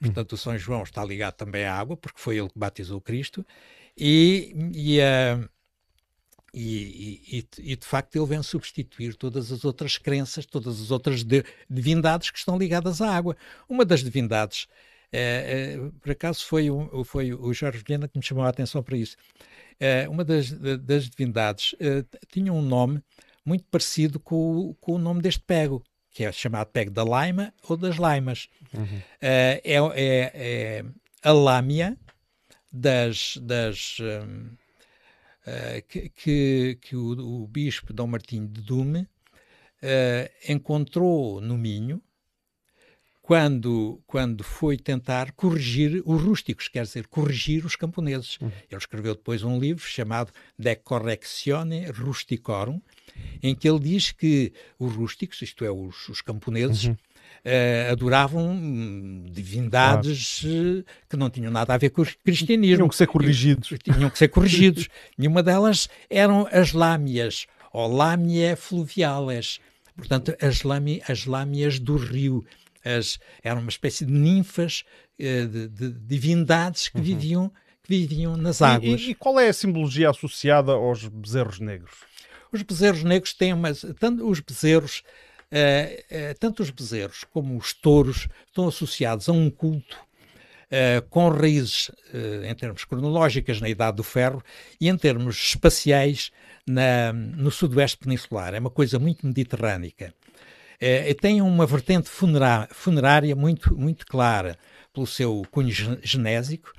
[SPEAKER 2] Portanto, o São João está ligado também à água, porque foi ele que batizou Cristo. E, e, uh, e, e, e, de facto ele vem substituir todas as outras crenças, todas as outras de, divindades que estão ligadas à água. Uma das divindades, eh, eh, por acaso foi, o foi o Jorge Vilhena que me chamou a atenção para isso, uma das, das divindades tinha um nome muito parecido com, com o nome deste pego, que é chamado pego da Laima ou das Laimas. Uhum. Uh, é, é, é, a lámia das. das uh, que, que, que o, o, bispo Dom Martinho de Dume uh, encontrou no Minho quando, quando foi tentar corrigir os rústicos, quer dizer, corrigir os camponeses. Uhum. Ele escreveu depois um livro chamado De Correctione Rusticorum, em que ele diz que os rústicos, isto é, os, os camponeses, uhum. uh, adoravam hum, divindades claro. Eh, que não tinham nada a ver com o cristianismo. Tinham que ser corrigidos. Tinham que ser corrigidos. Nenhuma delas eram as lámias, ou lámia fluviales, portanto, as, lámi, as lámias do rio as, eram uma espécie de ninfas, eh, de, de, divindades que, uhum. viviam, que viviam nas águas. E, e, qual é a simbologia associada aos bezerros negros? Os bezerros negros têm umas. Tanto os bezerros. Eh, eh, tanto os bezerros como os touros estão associados a um culto Uh, com raízes uh, em termos cronológicos na Idade do Ferro e em termos espaciais na, no Sudoeste Peninsular. É uma coisa muito mediterrânica. É, tem uma vertente funerária muito, muito clara pelo seu cunho genésico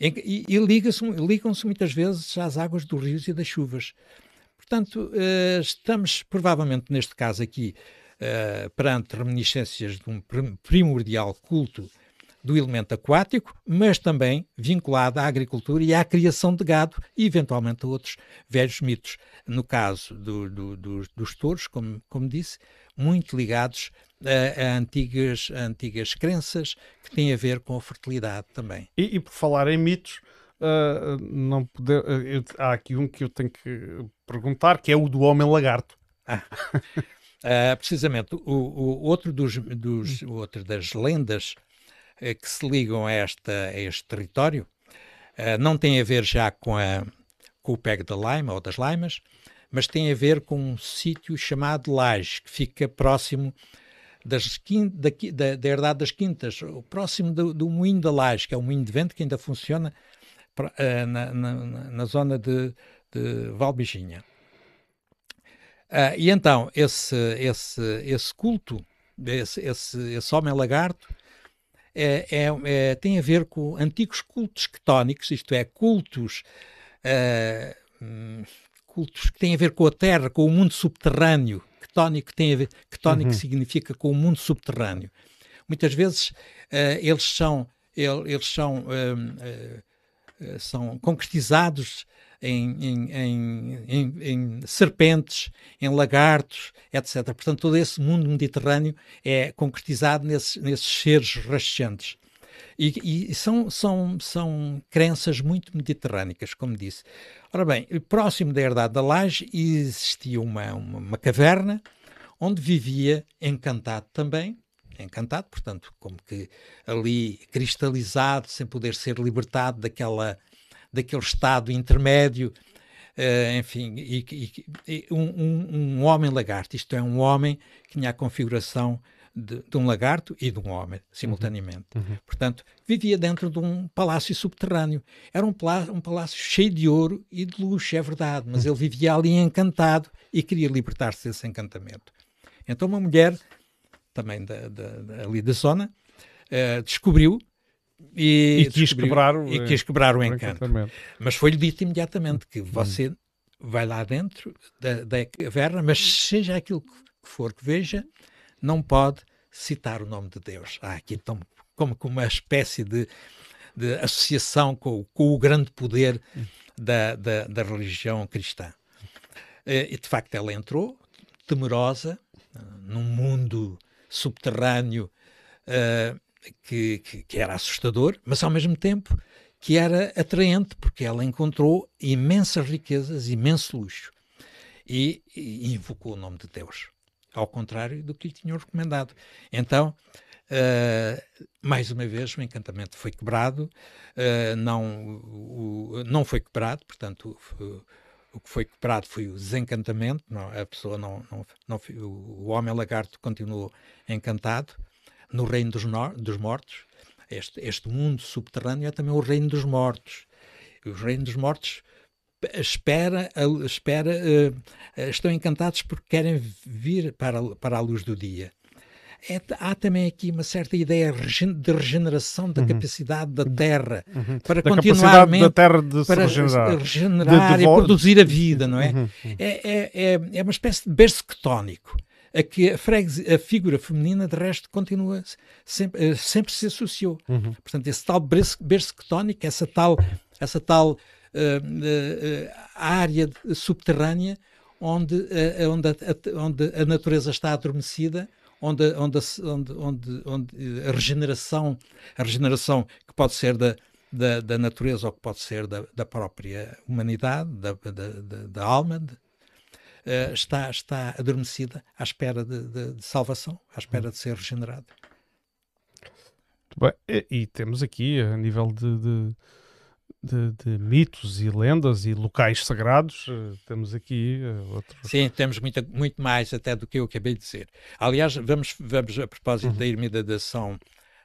[SPEAKER 2] e, e ligam-se ligam muitas vezes às águas dos rios e das chuvas. Portanto, eh, estamos provavelmente neste caso aqui eh, perante reminiscências de um primordial culto do elemento aquático, mas também vinculado à agricultura e à criação de gado e, eventualmente, a outros velhos mitos. No caso do, do, do, dos touros, como, como disse, muito ligados a, a, antigas, a antigas crenças que têm a ver com a fertilidade também. E, e por falar em mitos, uh, não uh, eu, há aqui um que eu tenho que perguntar, que é o do homem lagarto. Ah. uh, precisamente, o, o outro, dos, dos, outro das lendas eh, que se ligam a, esta, a este território não tem a ver já com, a, com o pego da lima ou das limas, mas tem a ver com um sítio chamado Laje, que fica próximo das quinta, da, da, da, herdade das Quintas, próximo do, do Moinho da Laje, que é um moinho de vento que ainda funciona uh, na, na, na, zona de, de Valbijinha. Uh, e então, esse, esse, esse culto, esse, esse, esse homem lagarto, é, é, é, tem a ver com antigos cultos quetónicos, isto é, cultos uh, cultos que têm a ver com a terra, com o mundo subterrâneo. Quetónico, tem a ver, quetónico uhum. significa com o mundo subterrâneo. Muitas vezes uh, eles são, eles são, uh, uh, são concretizados em, em, em, em, serpentes, em lagartos, etc. Portanto, todo esse mundo mediterrâneo é concretizado nesses, nesses seres rastejantes. E, e são, são, são crenças muito mediterrânicas, como disse. Ora bem, próximo da herdade da laje existia uma, uma, uma caverna onde vivia encantado também, encantado, portanto, como que ali cristalizado, sem poder ser libertado daquela, daquele estado intermédio, uh, enfim, e, e, e um, um, um, homem lagarto, isto é, um homem que tinha a configuração de, de, um lagarto e de um homem, simultaneamente. Uhum. Uhum. Portanto, vivia dentro de um palácio subterrâneo. Era um palácio, um palácio cheio de ouro e de luxo, é verdade, mas uhum. ele vivia ali encantado e queria libertar-se desse encantamento. Então, uma mulher, também da, da, da ali da zona, uh, descobriu e, e, quis quebrar o, e quis quebrar o encanto. Mas foi-lhe dito imediatamente que uhum. você vai lá dentro da, da caverna, mas seja aquilo que for que veja, não pode citar o nome de Deus. Há aqui então, como, uma espécie de, de associação com, com, o grande poder da, da, da religião cristã. Eh, e de facto ela entrou, temerosa, eh, num mundo subterrâneo uh, que, que, que, era assustador, mas ao mesmo tempo que era atraente, porque ela encontrou imensas riquezas, imenso luxo e, e invocou o nome de Deus ao contrário do que lhe tinham recomendado. Então, uh, mais uma vez, o encantamento foi quebrado, uh, não, o, não foi quebrado, portanto, o, o que foi quebrado foi o desencantamento, não, a pessoa não, não, não, o homem lagarto continuou encantado no reino dos, no, dos mortos. Este, este mundo subterrâneo é também o reino dos mortos. o reino dos mortos espera, espera eh, eh, estão encantados porque querem vir para, para a luz do dia. É, há também aqui uma certa ideia de regeneração da uhum. capacidade da terra uhum. para continuar da terra de para regenerar, regenerar de, de e produzir a vida, não é? Uhum. uhum. É, é, é? é, uma espécie de berço tónico a que a, a, figura feminina de resto continua sempre, eh, sempre se associou. Uhum. Portanto, esse tal berço, berço essa tal essa tal eh, eh, eh, a área subterrânea onde, onde, a, onde a natureza está adormecida, onde, onde, onde, onde, a regeneração, a regeneração que pode ser da, da, da natureza ou que pode ser da, da própria humanidade, da, da, da alma, de, uh, está, está adormecida à espera de, de, de, salvação, à espera de ser regenerada.
[SPEAKER 1] Muito bem, e, e temos aqui, a nível de, de, de, mitos e lendas e locais sagrados,
[SPEAKER 2] eh, temos aqui eh, outro. Sim, temos muito muito mais até do que eu acabei de dizer. Aliás, vamos, vamos a propósito uhum. da Ermida da São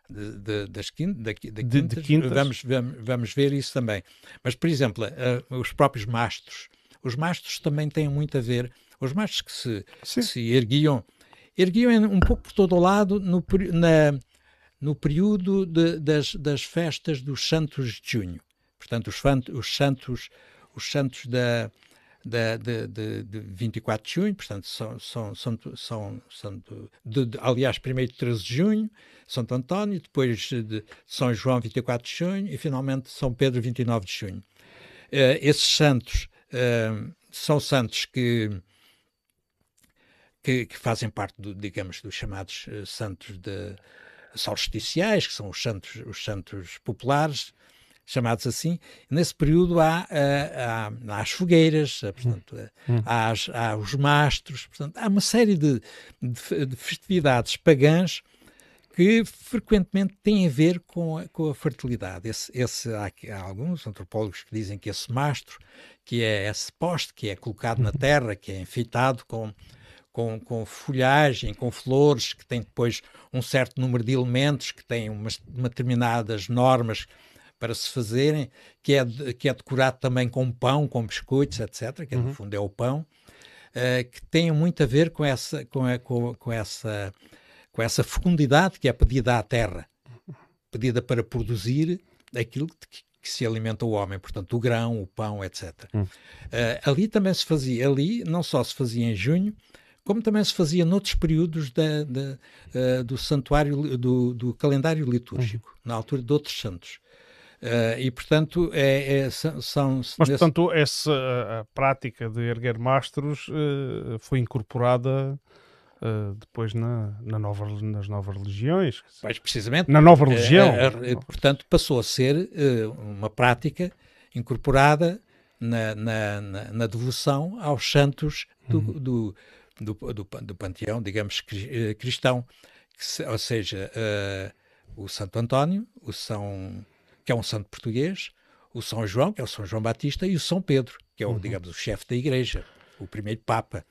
[SPEAKER 2] de, de, das quintas, da, da quintas, de, quintas. Vamos, vamos, vamos, ver isso também. Mas, por exemplo, uh, os próprios mastros. Os mastros também têm muito a ver. Os mastros que se, se erguiam, erguiam um pouco por todo o lado no, na, no período de, das, das festas dos Santos de Junho. Portanto, os, os santos, os santos da, da, de, de, de 24 de junho, portanto, são, são, são, são, são de, de, aliás, primeiro de 13 de junho, Santo António, depois de São João, 24 de junho, e finalmente São Pedro, 29 de junho. Uh, esses santos uh, são santos que, que, que, fazem parte, do, digamos, dos chamados uh, santos de, solsticiais que são os santos, os santos populares, chamados assim. Nesse período há, eh, há, há as fogueiras, eh, hum. portanto, eh, hum. há, as, há, os mastros, portanto, há uma série de, de, de, festividades pagãs que frequentemente têm a ver com a, com a fertilidade. Esse, esse, há, há alguns antropólogos que dizem que esse mastro, que é esse poste que é colocado na uhum. terra, que é enfeitado com, com, com, folhagem, com flores, que tem depois um certo número de elementos, que tem umas, uma determinadas normas para se fazerem, que é, que é decorado também com pão, com biscoitos, etc., que é, uhum. no fundo é o pão, uh, que tem muito a ver com essa, com, a, com, com, essa, com essa fecundidade que é pedida à terra, pedida para produzir aquilo que, que se alimenta o homem, portanto, o grão, o pão, etc. Uhum. Uh, eh, ali também se fazia, ali não só se fazia em junho, como também se fazia noutros períodos da, da, uh, do santuário, do, do calendário litúrgico, uhum. na altura de outros santos. Uh, e, portanto, é, é são, Mas, portanto,
[SPEAKER 1] essa prática de erguer mastros uh, foi incorporada uh, depois na, na nova, nas novas religiões.
[SPEAKER 2] Mas, precisamente. Na nova religião. portanto, passou a ser uma prática incorporada na, na, na, devoção aos santos do, uhum. do, do, do, do, panteão, digamos, cristão. Que, ou seja, o Santo António, o São que é um santo português, o São João, que é o São João Batista, e o São Pedro, que é o, uhum. digamos, o chefe da Igreja, o primeiro Papa.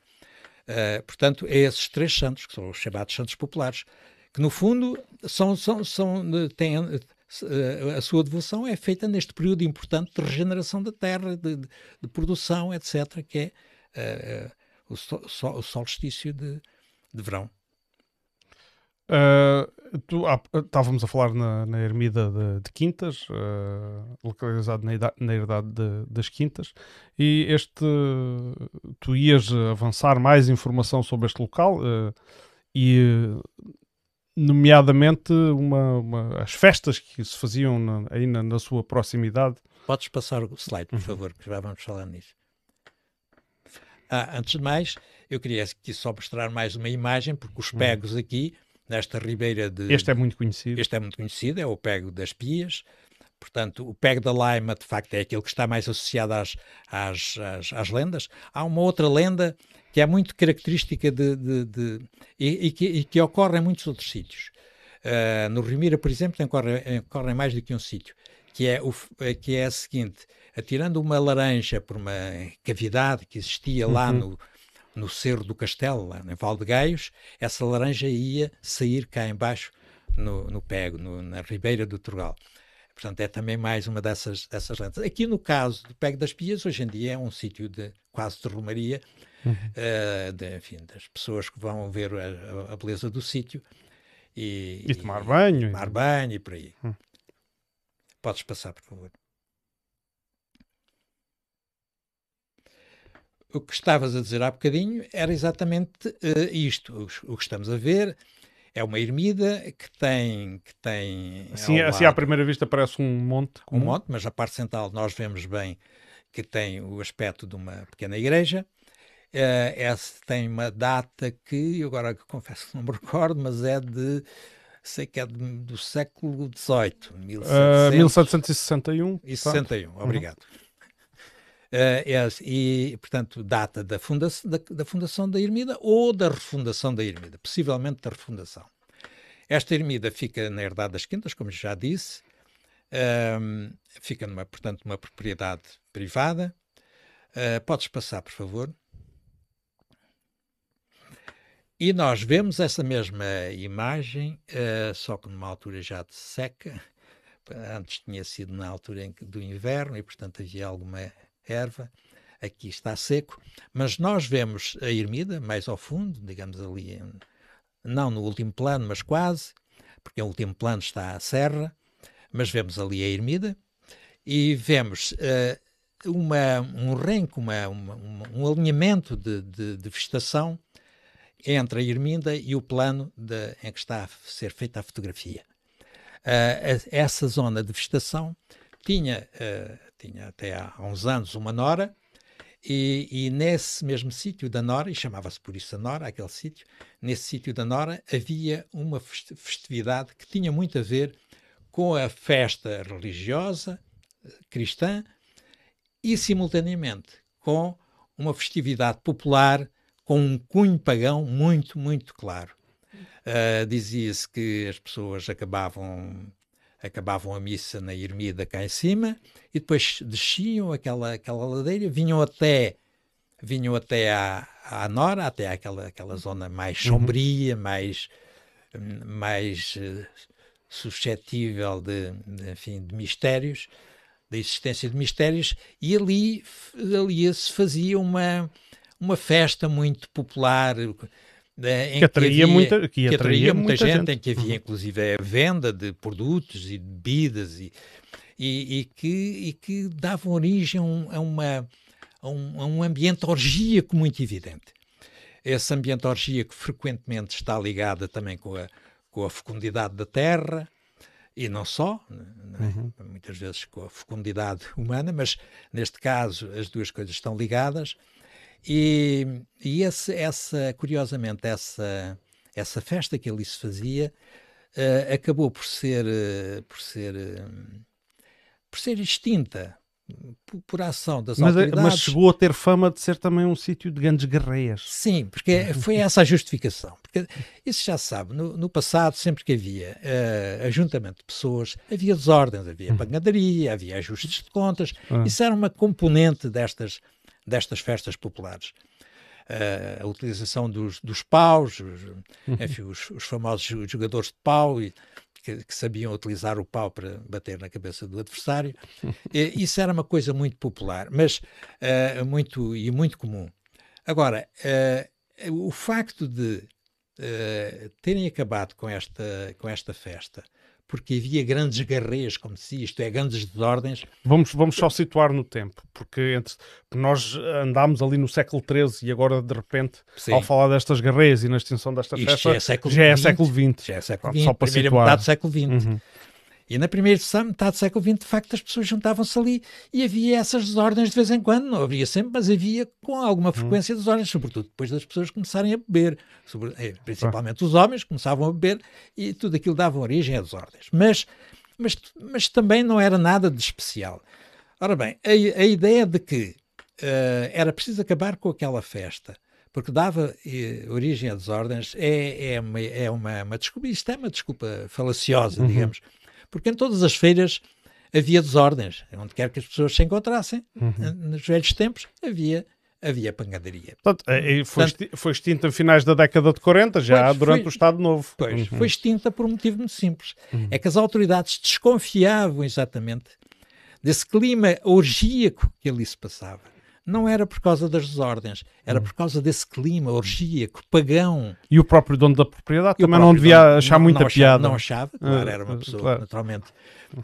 [SPEAKER 2] Uh, portanto, é esses três santos, que são os chamados santos populares, que no fundo são, são, são, têm, eh, a sua devoção é feita neste período importante de regeneração da terra, de, de, produção, etc., que é uh, o, sol, o solstício de, de verão.
[SPEAKER 1] Ah, tu, estávamos a falar na, na ermida de, de Quintas, uh, localizado na, idade, na herdade de, das Quintas, e este tu ias avançar mais informação sobre este local uh, e nomeadamente uma, uma, as festas que se faziam na, aí na, na, sua proximidade.
[SPEAKER 2] Podes passar o slide, por uhum. favor, que já vamos falar nisso. Ah, antes de mais, eu queria aqui só mostrar mais uma imagem, porque os uhum. pegos aqui nesta ribeira de... Este é muito conhecido. Este é muito conhecido, é o Pego das Pias. Portanto, o Pego da Laima, de facto, é aquele que está mais associado às, às, às, às lendas. Há uma outra lenda que é muito característica de, de, de e, e, que, e, que, ocorre em muitos outros sítios. Uh, no Rimira, por exemplo, ocorre, ocorre mais do que um sítio, que é, o, que é a seguinte: atirando uma laranja por uma cavidade que existia lá uhum. no, no Cerro do Castelo, lá em Valdegaios, essa laranja ia sair cá embaixo no, no Pego, no, na Ribeira do Turgal. Portanto, é também mais uma dessas, dessas lendas. Aqui no caso do Pego das Pias, hoje em dia é um sítio de quase de romaria, uhum. uh, de, enfim, das pessoas que vão ver a, a beleza do sítio e, e, tomar banho. E tomar banho e por aí. Uhum. Podes passar, por favor. o que estavas a dizer há bocadinho era exatamente uh, isto. O, o, que estamos a ver é uma ermida que tem. Que tem assim, lado, assim à primeira vista parece um monte. Um monte, mas a parte central nós vemos bem que tem o aspecto de uma pequena igreja. Uh, essa tem uma data que, agora que confesso que não me recordo, mas é de sei que é de, do século XVIII, 1700, uh, 1761. E 61, obrigado. Uhum. Eh, é assim, e, portanto, data da, funda da, da fundação da ermida ou da refundação da ermida, possivelmente da refundação. Esta ermida fica na Herdade das Quintas, como já disse, um, ehm, fica, numa, portanto, numa propriedade privada. Uh, podes passar, por favor. E nós vemos essa mesma imagem, uh, só que numa altura já de seca. Antes tinha sido na altura que, do inverno e, portanto, havia alguma erva, aqui está seco, mas nós vemos a ermida mais ao fundo, digamos ali, não no último plano, mas quase, porque o último plano está a serra, mas vemos ali a ermida e vemos uh, uma, um renco, uma, uma, um alinhamento de, de, de, vegetação entre a ermida e o plano de, em que está a ser feita a fotografia. Uh, essa zona de vegetação tinha uh, tinha até há uns anos uma nora, e, e nesse mesmo sítio da nora, e chamava-se por isso a nora, aquele sítio, nesse sítio da nora havia uma festividade que tinha muito a ver com a festa religiosa eh, cristã e, simultaneamente, com uma festividade popular com um cunho pagão muito, muito claro. Uh, Dizia-se que as pessoas acabavam acabavam a missa na ermida cá em cima e depois desciam aquela, aquela ladeira, vinham até vinham até à, à Nora, até àquela, aquela zona mais uhum. sombria, mais, mais eh, suscetível de, de, enfim, de mistérios, da existência de mistérios, e ali, ali se fazia uma, uma festa muito popular né, que, atraía que havia, muita, que, que atraía, muita, gente, gente, em que havia uhum. inclusive a venda de produtos e de bebidas e, e, e que, e que davam origem a, uma, a, um, a um ambiente orgíaco muito evidente. Esse ambiente orgíaco frequentemente está ligado também com a, com a fecundidade da terra, e não só, né, né, uhum. muitas vezes com a fecundidade humana, mas neste caso as duas coisas estão ligadas. E, e esse, essa, curiosamente, essa, essa festa que ali se fazia uh, acabou por ser, uh, por ser, eh, por ser extinta por, por ação das mas, autoridades. Mas chegou a ter fama de ser também um sítio de grandes guerreiras. Sim, porque uhum. foi essa a justificação. Porque isso já se sabe, no, no, passado, sempre que havia uh, ajuntamento de pessoas, havia desordens, havia uhum. pancadaria, havia ajustes de contas. Ah. Isso era uma componente destas destas festas populares. Uh, a utilização dos, dos paus, os, enfim, os, os, famosos jogadores de pau e, que, que, sabiam utilizar o pau para bater na cabeça do adversário. E, isso era uma coisa muito popular, mas uh, muito e muito comum. Agora, uh, o facto de terem acabado com esta, com esta festa porque havia grandes guerreiras, como se isto é, grandes desordens. Vamos, vamos só situar no tempo, porque entre, nós andámos ali no século
[SPEAKER 1] XIII e agora, de repente, Sim. ao falar destas guerreiras e na extinção desta isto festa, é é já é século, já XX, é século XX. Já é século XX, só para primeira situar. metade do
[SPEAKER 2] século XX. Uhum. E na primeira metade do século XX, de facto, as pessoas juntavam-se ali e havia essas desordens de vez em quando, não havia sempre, mas havia com alguma hum. frequência desordens, sobretudo depois das pessoas começarem a beber, eh, principalmente os homens começavam a beber e tudo aquilo dava origem a desordens. Mas, mas, mas também não era nada de especial. Ora bem, a, a ideia de que uh, era preciso acabar com aquela festa porque dava eh, origem a desordens, é, é, uma, é uma, uma desculpa, isto é uma desculpa falaciosa, uhum. digamos. Porque em todas as feiras havia desordens, onde quer que as pessoas se encontrassem, uhum. Eh, nos velhos tempos havia havia pancadaria.
[SPEAKER 1] Portanto, eh, foi, Portanto, foi extinta a finais da década de 40, já pois, durante foi, o Estado Novo. Pois, uhum. foi
[SPEAKER 2] extinta por um motivo muito simples. Uhum. É que as autoridades desconfiavam exatamente desse clima orgíaco que ali se passava não era por causa das desordens, era hum. por causa desse clima orgíaco, pagão.
[SPEAKER 1] E o próprio dono da propriedade e também não devia dono, achar não, muita não achava, piada. Não achava, claro, ah, era uma ah, pessoa, claro.
[SPEAKER 2] naturalmente,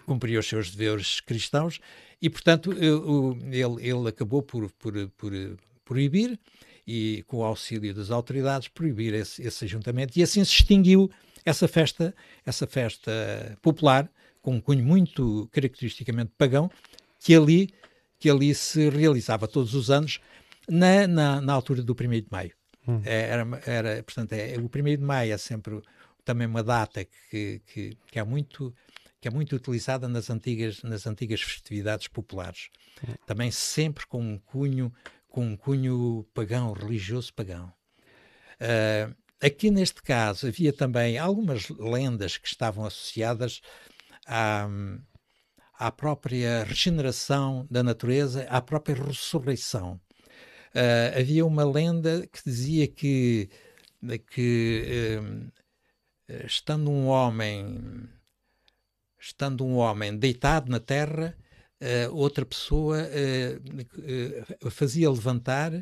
[SPEAKER 2] cumpria os seus deveres cristãos e, portanto, ele, ele acabou por, por, por eh, proibir e, com o auxílio das autoridades, proibir esse, esse ajuntamento e assim se extinguiu essa festa, essa festa popular com um cunho muito caracteristicamente pagão que ali que ali se realizava todos os anos na, na, na altura do 1 de maio. Hum. É, era, era, portanto, é, o 1 de maio é sempre também uma data que, que, que é muito que é muito utilizada nas antigas nas antigas festividades populares hum. também sempre com um cunho com um cunho pagão religioso pagão uh, aqui neste caso havia também algumas lendas que estavam associadas à, à própria regeneração da natureza, à própria ressurreição. Uh, havia uma lenda que dizia que, que ah, estando um homem estando um homem deitado na terra, uh, outra pessoa uh, fazia levantar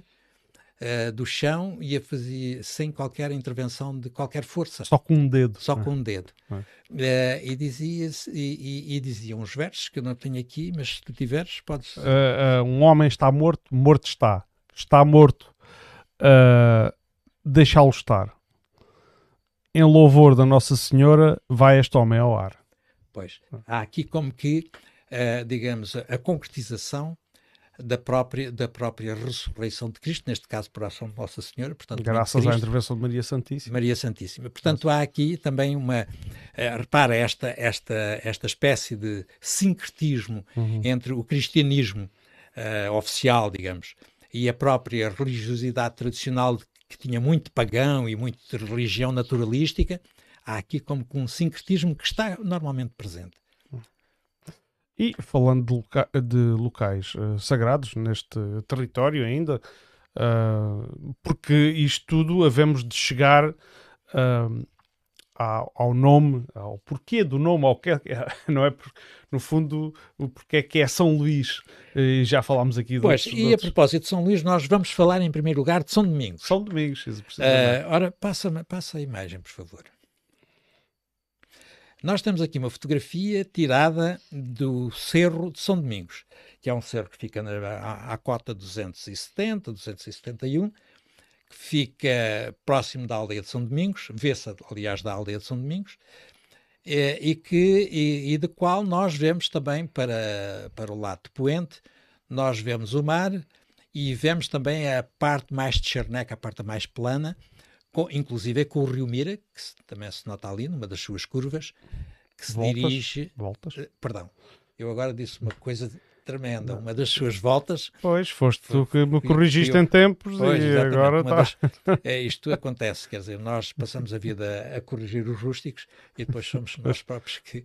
[SPEAKER 2] eh, do chão e a fazia sem qualquer intervenção de qualquer força. Só com um dedo. Só é. com um dedo. É. Uh, e, dizia e, e, e diziam os versos que eu não tenho aqui, mas se tu tiveres, podes.
[SPEAKER 1] Uh, um homem está morto, morto está. Está morto. Deixá-lo estar. Em louvor da Nossa Senhora, vai este homem ao ar.
[SPEAKER 2] Pois, há aqui como que, digamos, a concretização da própria, da própria ressurreição de Cristo, neste caso por ação de Nossa Senhora. Portanto, Graças Cristo, à intervenção
[SPEAKER 1] de Maria Santíssima.
[SPEAKER 2] Maria Santíssima. Portanto, há aqui também uma. Eh, repara, esta, esta, esta espécie de sincretismo uhum. entre o cristianismo uh, oficial, digamos, e a própria religiosidade tradicional, que tinha muito pagão e muito de religião naturalística. Há aqui como um sincretismo que está normalmente presente. E
[SPEAKER 1] falando de, loca de locais uh, sagrados neste território ainda, uh, porque isto tudo havemos de chegar uh, ao, ao, nome, ao porquê do nome, ao que é, é não é no fundo o porquê
[SPEAKER 2] é que é São Luís. E já falámos aqui. Pois, de Pois, e outros. a propósito de São Luís, nós vamos falar em primeiro lugar de São Domingos. São Domingos, isso precisa. ora, passa, passa a imagem, por favor. Nós temos aqui uma fotografia tirada do Cerro de São Domingos, que é um cerro que fica na, à, à cota 270, 271, que fica próximo da aldeia de São Domingos, vê-se, aliás, da aldeia de São Domingos, é, e, que, e, e de qual nós vemos também para, para o lado de Poente, nós vemos o mar e vemos também a parte mais de Cherneca, a parte mais plana, com, inclusive é com o Rio Mira, que se, também se nota ali numa das suas curvas, que se voltas, dirige. Voltas. Uh, perdão, eu agora disse uma coisa tremenda. Uma das suas voltas. Pois, foste tu que me corrigiste em tempos pois, e agora está. É, isto acontece, quer dizer, nós passamos a vida a corrigir os rústicos e depois somos nós próprios que.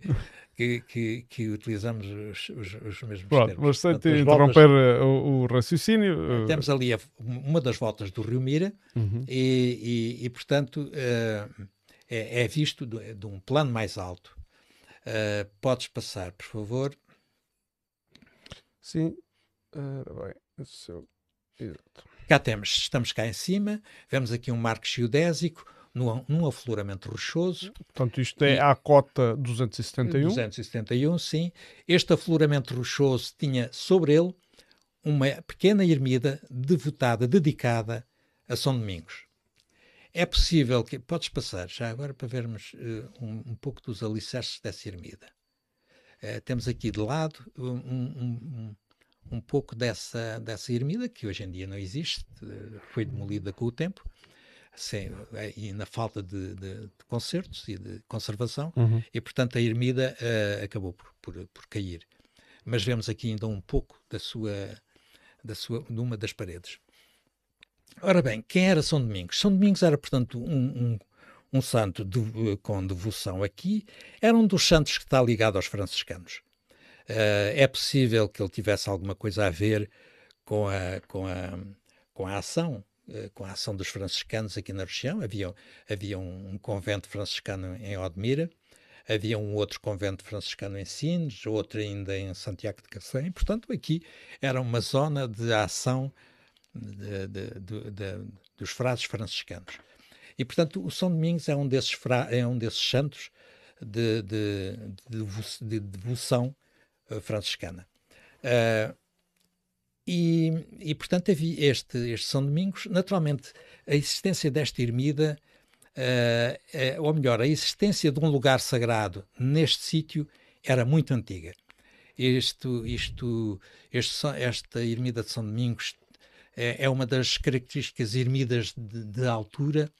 [SPEAKER 2] Que, que, que utilizamos os, os, os mesmos Pronto, termos. Mas sem Portanto, interromper
[SPEAKER 1] voltas, eh, o, o, raciocínio. Eh, Temos
[SPEAKER 2] ali a, uma das voltas do Rio Mira uhum. e, e, e, portanto, uh, é, é, visto de, de um plano mais alto. Uh, podes passar, por favor. Sim. Ora bem, exato. Cá temos, estamos cá em cima, vemos aqui um marco geodésico, num, num afloramento rochoso. Portanto, isto é e, à cota 271? 271, sim. Este afloramento rochoso tinha sobre ele uma pequena ermida devotada, dedicada a São Domingos. É possível que. Podes passar já agora para vermos uh, um, um pouco dos alicerces dessa ermida. Eh, temos aqui de lado um, um, um, pouco dessa, dessa ermida, que hoje em dia não existe, foi demolida com o tempo, sem, eh, e na falta de, de, de concertos e de conservação, uhum. e portanto a ermida uh, acabou por, por, por cair. Mas vemos aqui ainda então, um pouco da sua, da sua, de uma das paredes. Ora bem, quem era São Domingos? São Domingos era, portanto, um, um santo de, eh, com devoção aqui, era um dos santos que está ligado aos franciscanos. Uh, é possível que ele tivesse alguma coisa a ver com a, com a, com a ação, uh, com a ação dos franciscanos aqui na região. Havia, havia um, um convento franciscano em Odmira, havia um outro convento franciscano em Sines, outro ainda em Santiago de Cacém. Portanto, aqui era uma zona de ação de, de, de, dos frades franciscanos. E, portanto, o São Domingos é um desses, fra... é um desses santos de, de, de devoção eh, franciscana. Uh, e, e, portanto, havia este, este São Domingos. Naturalmente, a existência desta ermida, uh, ou melhor, a existência de um lugar sagrado neste sítio era muito antiga. Isto, isto, este, esta ermida de São Domingos é, é uma das características ermidas de, de altura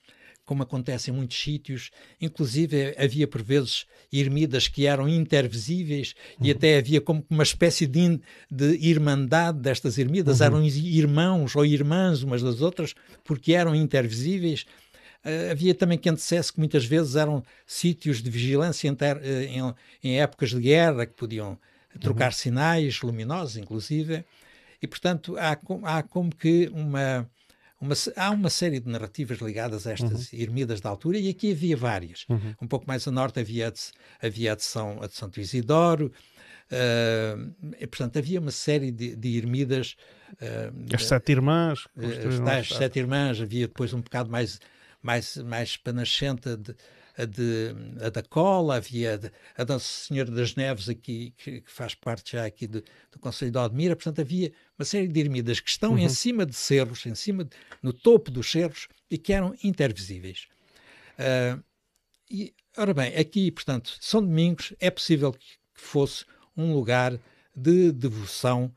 [SPEAKER 2] como acontece em muitos sítios. Inclusive, havia por vezes ermidas que eram intervisíveis uhum. e até havia como uma espécie de, de irmandade destas ermidas. Uhum. Eram irmãos ou irmãs umas das outras porque eram intervisíveis. Eh, havia também quem dissesse que muitas vezes eram sítios de vigilância em, ter, eh, em, em épocas de guerra que podiam trocar uhum. sinais luminosos, inclusive. E, portanto, há, há como que uma uma, há uma série de narrativas ligadas a estas uhum. ermidas da altura, e aqui havia várias. Uhum. Um pouco mais a norte havia a de, havia a de, São, a de Santo Isidoro, uh, e, portanto, havia uma série de, de ermidas. Uh, as Sete Irmãs. Eh, as Sete Irmãs, havia depois um bocado mais, mais, mais panascenta de a, de, a da Cola, havia a, de, a Nossa Senhora das Neves, aqui, que, que faz parte já aqui do, do Conselho de Aldemira. Portanto, havia uma série de ermidas que estão uhum. em cima de cerros, em cima de, no topo dos cerros e que eram intervisíveis. Uh, e, ora bem, aqui, portanto, São Domingos é possível que, que fosse um lugar de devoção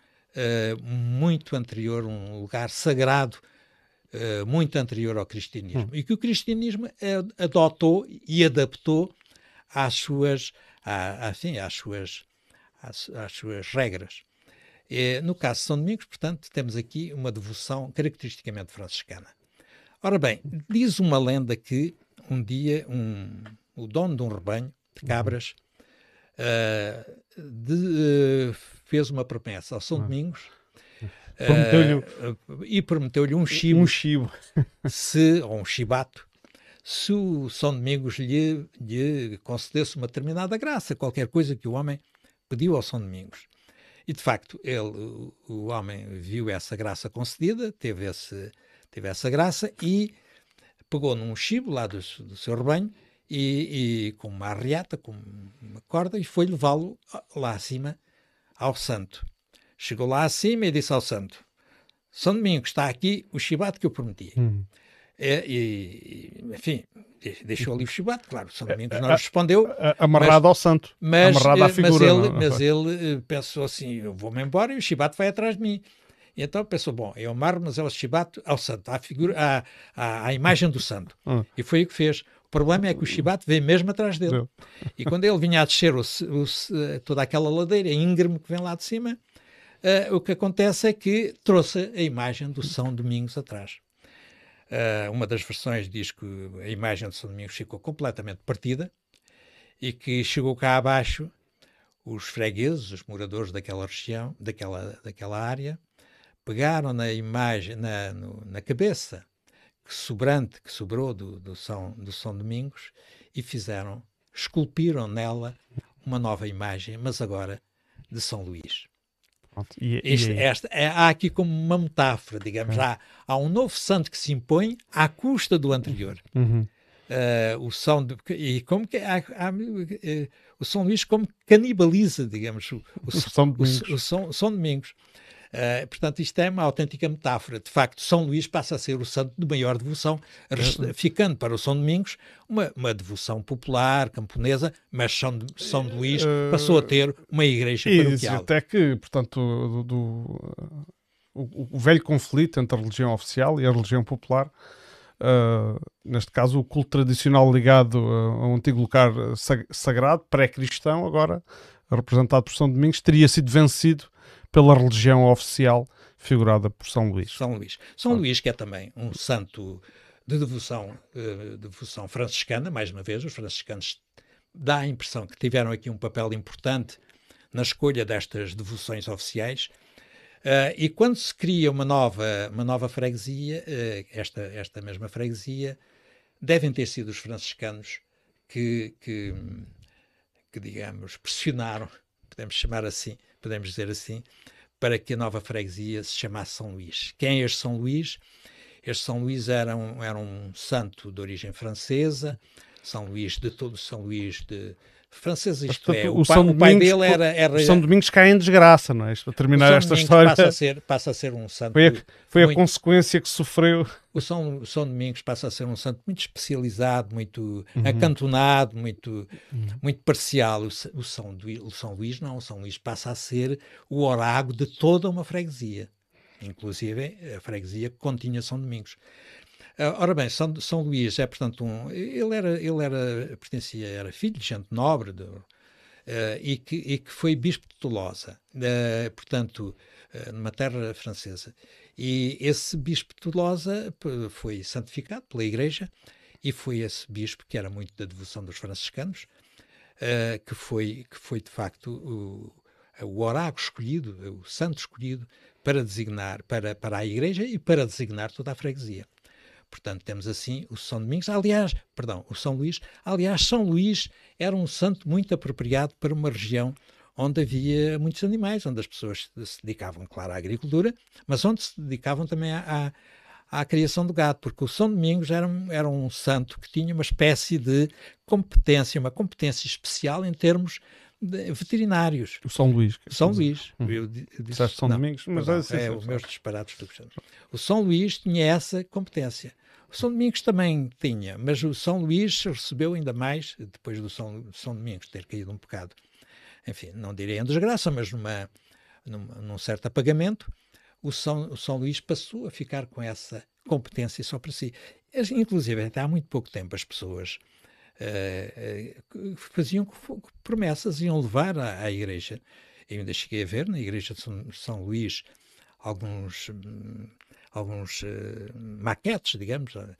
[SPEAKER 2] uh, muito anterior, um lugar sagrado eh, muito anterior ao cristianismo, hum. e que o cristianismo adotou e adaptou às suas, à, assim, às suas, às, às suas regras. E, eh, no caso de São Domingos, portanto, temos aqui uma devoção caracteristicamente franciscana. Ora bem, diz uma lenda que um dia um, o dono de um rebanho de uhum. cabras uh, de, uh, fez uma promessa ao São Domingos Prometeu eh, uh, e prometeu-lhe um chibo. Um chibo. se, ou um chibato. Se o São Domingos lhe, lhe concedesse uma determinada graça, qualquer coisa que o homem pediu ao São Domingos. E de facto, ele, o homem viu essa graça concedida, teve, esse, teve essa graça e pegou num chibo lá do, do seu rebanho e, e, com uma arriata, com uma corda, e foi levá-lo ah, lá acima ao santo. Chegou lá acima e disse ao santo: São Domingos está aqui o chibato que eu prometi. Hum. É, e, enfim, deixou ali o chibato, claro, São Domingos é, não é, respondeu. É, amarrado mas, ao santo, mas, amarrado à eh, figura. Mas ele, mas eh, ele pensou assim, eu vou-me embora e o chibato vai atrás de mim. E então pensou, bom, eu amarro, mas é o chibato ao santo, à, figura, à, à, à imagem do santo. Hum. hum. E foi o que fez. O problema é que o chibato veio mesmo atrás dele. Deu. E quando ele vinha a descer o, o, toda aquela ladeira íngreme que vem lá de cima, eh, o que acontece é que trouxe a imagem do São Domingos atrás. Eh, uma das versões diz que a imagem do São Domingos ficou completamente partida e que chegou cá abaixo os fregueses, os moradores daquela região, daquela, daquela área, pegaram na imagem, na, no, na cabeça que sobrante, que sobrou do, do, São, do São Domingos e fizeram, esculpiram nela uma nova imagem, mas agora de São Luís. E, é, é este, é, há aqui como uma metáfora, digamos. Há, há um novo santo que se impõe à custa do anterior. Uhum. Uh, o São de, e como que há, há, uh, o São Luís como canibaliza digamos o, o, o, São o, o São, São Domingos Uh, portanto, isto é uma autêntica metáfora. De facto, São Luís passa a ser o santo de maior devoção, uhum. ficando para o São Domingos uma, uma devoção popular, camponesa, mas São, São Luís uh, passou a ter uma igreja paroquial. E
[SPEAKER 1] até que, portanto, do, do o, o, velho conflito entre a religião oficial e a religião popular Uh, neste caso, o culto tradicional ligado a um antigo lugar sagrado, pré-cristão, agora representado por São Domingos, teria sido vencido pela religião oficial figurada por São Luís.
[SPEAKER 2] São Luís. São Luís, que é também um santo de devoção, de eh, devoção franciscana, mais uma vez, os franciscanos dá a impressão que tiveram aqui um papel importante na escolha destas devoções oficiais. Uh, e quando se cria uma nova, uma nova freguesia, uh, esta, esta mesma freguesia, devem ter sido os franciscanos que, que, que digamos, pressionaram, podemos chamar assim, podemos dizer assim, para que a nova freguesia se chamasse São Luís. Quem é este São Luís? Este São Luís era um, era um santo de origem francesa, São Luís de todo São Luís de, franceses isto é. O, o, pai, o pai Domingos, dele era, era... São
[SPEAKER 1] Domingos cai é em desgraça, não é? Para terminar esta história. Passa a, ser, passa a ser um santo. Foi a, foi muito... a
[SPEAKER 2] consequência que sofreu. O São, o São Domingos passa a ser um santo muito especializado, muito uhum. acantonado, muito, uhum. muito parcial. O, o, São, o São Luís não. O São Luís passa a ser o oráculo de toda uma freguesia. Inclusive a freguesia que continha São Domingos. Eh, ora bem, São, São Luís é, portanto, um, ele, era, ele era, pertencia, era filho de gente nobre de, uh, e, que, e que foi bispo de Tolosa, uh, portanto, uh, numa terra francesa. E esse bispo de Tolosa foi santificado pela Igreja e foi esse bispo, que era muito da devoção dos franciscanos, que, foi, que foi, de facto, o, o oráculo escolhido, o santo escolhido, para designar, para, para a Igreja e para designar toda a freguesia. Portanto, temos assim o São Domingos, aliás, perdão, o São Luís. Aliás, São Luís era um santo muito apropriado para uma região onde havia muitos animais, onde as pessoas se dedicavam, claro, à agricultura, mas onde se dedicavam também à, à, à criação do gado, porque o São Domingos era, era um santo que tinha uma espécie de competência, uma competência especial em termos veterinários. O São Luís. É São Luís. Hum. Eu, eu disse, São não, Domingos, mas perdão, é, sim, é, os meus disparados O São Luís tinha essa competência. O São Domingos também tinha, mas o São Luís recebeu ainda mais depois do São, São Domingos ter caído um bocado. Enfim, não direi em desgraça, mas numa, numa num certo apagamento, o São, o São Luís passou a ficar com essa competência só para si. Inclusive, até há muito pouco tempo, as pessoas uh, faziam promessas, iam levar à, à igreja. Eu ainda cheguei a ver na igreja de São, São Luís alguns hum, alguns uh, maquetes, digamos, uh,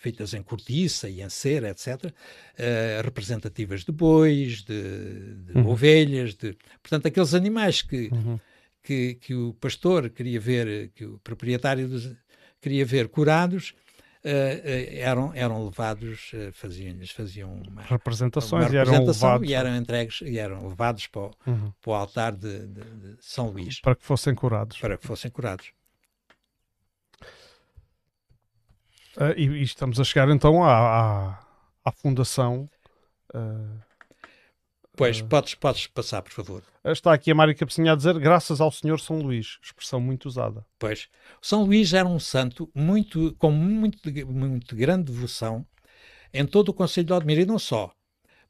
[SPEAKER 2] feitas em cortiça e em cera, etc., uh, representativas de bois, de, de uhum. ovelhas, de, portanto, aqueles animais que, uhum. que, que, o pastor queria ver, que o proprietário dos, queria ver curados, eh, eh, eram, eram levados, eh, faziam-lhes faziam uma representações uma representação e eram levados e eram entregues e eram levados para o, uhum. para o altar de, de, de, São Luís para que fossem curados para que fossem curados
[SPEAKER 1] uh, e, e, estamos a chegar então à, à, à fundação
[SPEAKER 2] uh Pois, ah. podes, podes passar, por favor.
[SPEAKER 1] Ah, está aqui a Mário Capecinha a dizer,
[SPEAKER 2] graças ao Senhor São Luís, expressão muito usada. Pois, São Luís era um santo muito, com muito, muito grande devoção em todo o Conselho de Odmira, e não só.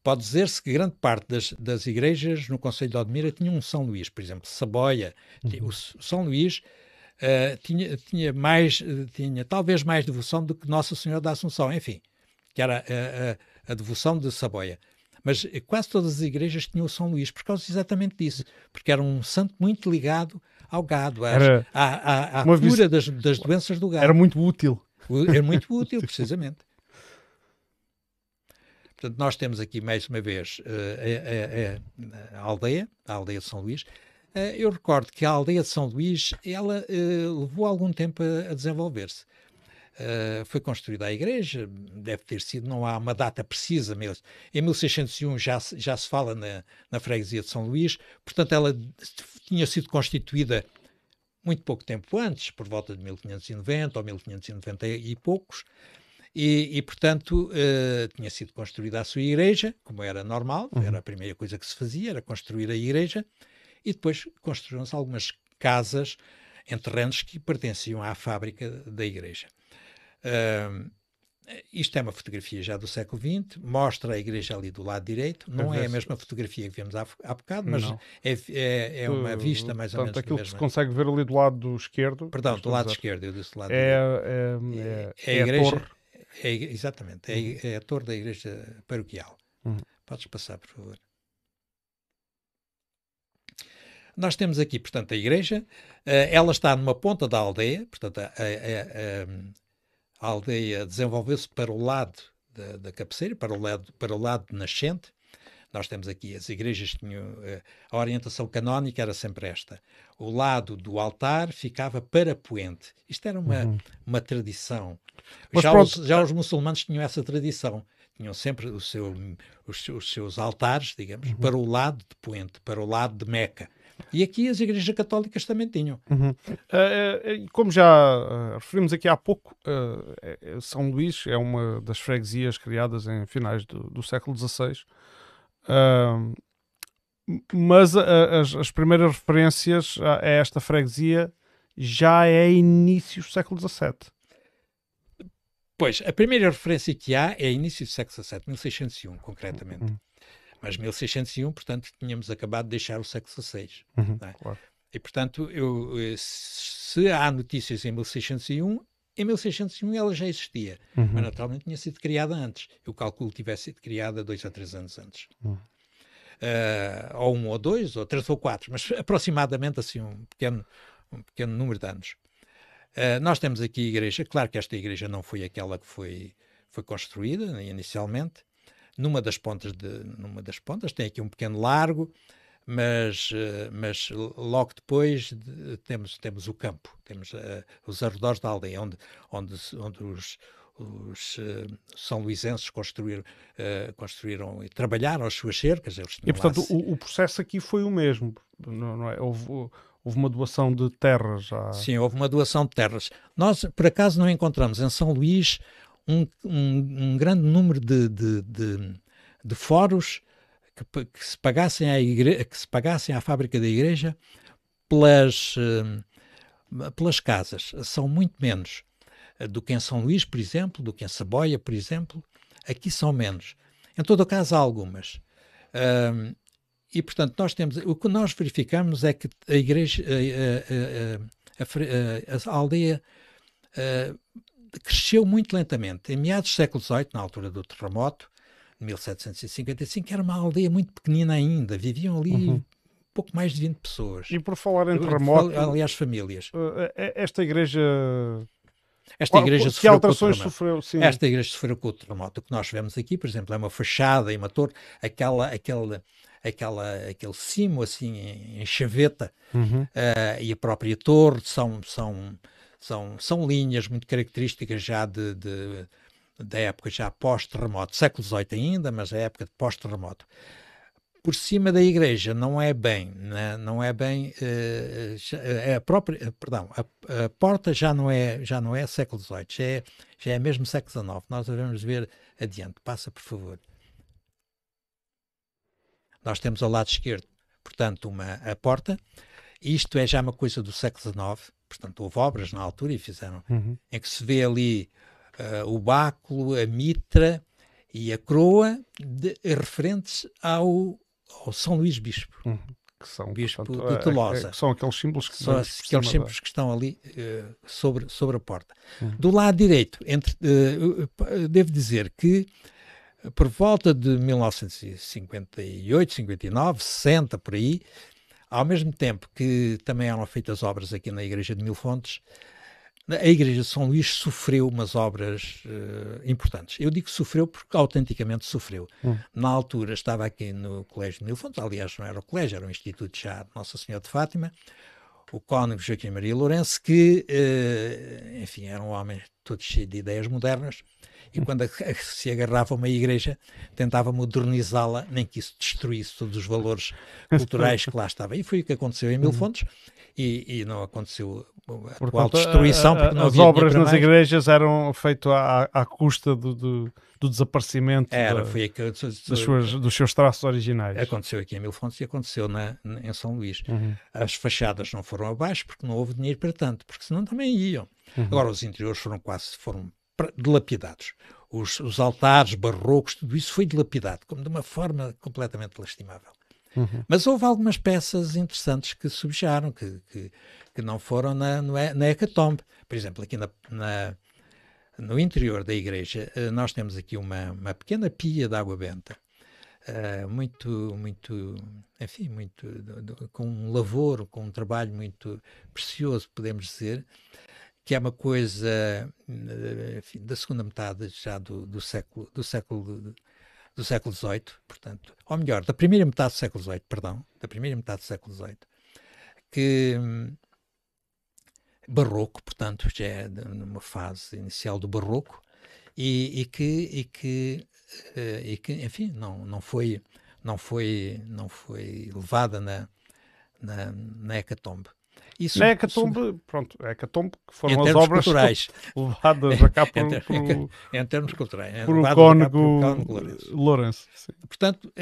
[SPEAKER 2] Pode dizer-se que grande parte das, das igrejas no Conselho de Odmira tinham um São Luís, por exemplo, Saboia. Uhum. O São Luís uh, tinha, tinha mais, tinha talvez mais devoção do que Nossa Senhora da Assunção, enfim, que era uh, uh, a devoção de Saboia. Mas eh, quase todas as igrejas tinham o São Luís por causa exatamente disso, porque era um santo muito ligado ao gado, às, era, à, à, à cura das, das doenças do gado. Era muito útil. Era é muito útil, precisamente. Portanto, nós temos aqui mais uma vez uh, a, a, a, aldeia, a aldeia de São Luís. Uh, eu recordo que a aldeia de São Luís ela uh, levou algum tempo a, a desenvolver-se. Eh, foi construída a igreja, deve ter sido, não há uma data precisa mesmo. Em 1601 já, já se fala na, na freguesia de São Luís, portanto ela tinha sido constituída muito pouco tempo antes, por volta de 1590 ou 1590 e poucos, e, e portanto uh, tinha sido construída a sua igreja, como era normal, uhum. era a primeira coisa que se fazia, era construir a igreja, e depois construíram-se algumas casas em terrenos que pertenciam à fábrica da igreja. Uh, isto é uma fotografia já do século XX, mostra a igreja ali do lado direito, não é a é. mesma fotografia que vimos há, há bocado, mas é, é, é, é, uma vista mais ou Portanto, menos. aquilo que se
[SPEAKER 1] consegue ver ali do lado esquerdo. Perdão, do lado é esquerdo, eu disse lado é, direito.
[SPEAKER 2] É, é, é, a igreja. A torre. É, exatamente, é, uhum. é a torre da igreja paroquial. Uhum. Podes passar, por favor. Nós temos aqui, portanto, a igreja, eh, ela está numa ponta da aldeia, portanto, a, a, a a aldeia desenvolveu-se para o lado da, da, cabeceira, para o lado, para o lado nascente. Nós temos aqui, as igrejas tinham. Eh, a orientação canónica era sempre esta. O lado do altar ficava para poente. Isto era uma, uhum. uma tradição. já, os, já ah os muçulmanos tinham essa tradição tinham sempre seu, os, os, seus altares, digamos, uhum. para o lado de Poente, para o lado de Meca. E aqui as igrejas católicas também tinham. Uhum. Uh, como já referimos aqui há pouco,
[SPEAKER 1] uh, São Luís é uma das freguesias criadas em finais do, do século XVI. Uh, mas as, as, primeiras referências a, a esta freguesia já é início do século XVII.
[SPEAKER 2] Pois, a primeira referência que há é início do século XVII, 1601, concretamente. Uhum. Mas 1601, portanto, tínhamos acabado de deixar o século XVI. Uhum, é? claro. E, portanto, eu, eh, se há notícias em 1601, em 1601 ela já existia, uhum. mas naturalmente tinha sido criada antes. Eu calculo que tivesse sido criada dois ou três anos antes. Uhum. Uh, ou um ou dois, ou três ou quatro, mas aproximadamente assim um pequeno, um pequeno número de anos. Uh, nós temos aqui a igreja, claro que esta igreja não foi aquela que foi, foi construída né, inicialmente, numa das pontas, de, numa das pontas tem aqui um pequeno largo, mas, eh, mas logo depois de, temos, temos o campo, temos uh, os arredores da aldeia, onde, onde, onde os, os uh, são luisenses construíram, uh, construíram e trabalharam as suas cercas. e, portanto,
[SPEAKER 1] o, o, processo aqui foi o mesmo, não, não é? Houve,
[SPEAKER 2] houve uma doação de terras. À... Sim, houve uma doação de terras. Nós, por acaso, não encontramos em São Luís um, um, um grande número de, de, de, de fóruns que, que, se pagassem à que se pagassem à fábrica da igreja pelas, eh, pelas casas. São muito menos eh, do que em São Luís, por exemplo, do que em Saboia, por exemplo. Aqui são menos. Em todo o caso, há algumas. Um, e, portanto, nós temos. O que nós verificamos é que a igreja. Eh, a, a, a, a aldeia cresceu muito lentamente. Em meados do século XVIII, na altura do terremoto, 1755, era uma aldeia muito pequenina ainda, viviam ali uhum. pouco mais de 20 pessoas. E por falar em terremoto... Aliás, famílias.
[SPEAKER 1] Eh, eh, eh, esta igreja...
[SPEAKER 2] Esta igreja, que alterações sofreu, sim. Esta igreja sofreu com o terremoto. O que nós vemos aqui, por exemplo, é uma fachada e uma torre, aquela, aquela, aquela, aquele cimo assim em chaveta uhum. uh, e a própria torre são, são são, são linhas muito características já de, de da época já pós-terremoto, século XVIII ainda, mas a época de pós-terremoto. Por cima da igreja não é bem, né? não é bem uh, a própria, eh, perdão, a, a, porta já não é já não é século XVIII, já é, já é mesmo século XIX. Nós devemos ver adiante. Passa por favor. Nós temos ao lado esquerdo, portanto, uma a porta. Isto é já uma coisa do século XIX portanto, houve obras na altura e fizeram, uhum. em é que se vê ali uh, o báculo, a mitra e a coroa de, referentes ao, ao São Luís Bispo. Uhum. Que são, Bispo portanto, de Tolosa. É, é, são aqueles símbolos que, são aqueles símbolos que estão ali uh, sobre, sobre a porta. Uhum. Do lado direito, entre, uh, devo dizer que por volta de 1958, 59, 60, por aí, ao mesmo tempo que também eram feitas obras aqui na Igreja de Mil Fontes, a Igreja de São Luís sofreu umas obras uh, importantes. Eu digo sofreu porque autenticamente sofreu. Hum. Na altura estava aqui no Colégio de Mil Fontes, aliás, não era o colégio, era o Instituto já de Nossa Senhora de Fátima, o cônego Joaquim Maria Lourenço, que, uh, enfim, era um homem todo cheio de ideias modernas, e quando a, a, se agarrava uma igreja, tentava modernizá-la, nem que isso destruísse todos os valores culturais que lá estavam. E foi o que aconteceu em Mil uhum. Fontes, e, e não aconteceu a atual destruição. as obras nas mais.
[SPEAKER 1] igrejas eram feitas à, à custa do, do, do desaparecimento Era, da, foi que, das suas, dos seus traços originais.
[SPEAKER 2] Aconteceu aqui em Mil Fontes e aconteceu na, em São Luís. Uhum. As fachadas não foram abaixo porque não houve dinheiro para tanto, porque senão também iam. Uhum. Agora os interiores foram quase foram dilapidados. Os, os, altares barrocos, tudo isso foi dilapidado, como de uma forma completamente lastimável. Uhum. Mas houve algumas peças interessantes que subjaram, que, que, que não foram na, na hecatombe. Por exemplo, aqui na, na, no interior da igreja, eh, nós temos aqui uma, uma pequena pia de água benta, uh, muito, muito, enfim, muito, com um lavor com um trabalho muito precioso, podemos dizer, que é uma coisa eh, enfim, da segunda metade já do, do século do século do século XVIII, portanto, ou melhor, da primeira metade do século XVIII, perdão, da primeira metade do século XVIII, que hum, barroco, portanto, já é numa fase inicial do barroco e, e que e que eh, e que, enfim, não não foi não foi não foi levada na na, na hecatombe. Isso, é Hecatombe,
[SPEAKER 1] isso... pronto, É Hecatombe, que foram as obras culturais.
[SPEAKER 2] levadas a cá por, em, por, em, termos culturais, é por o cônego Lourenço. Portanto, uh,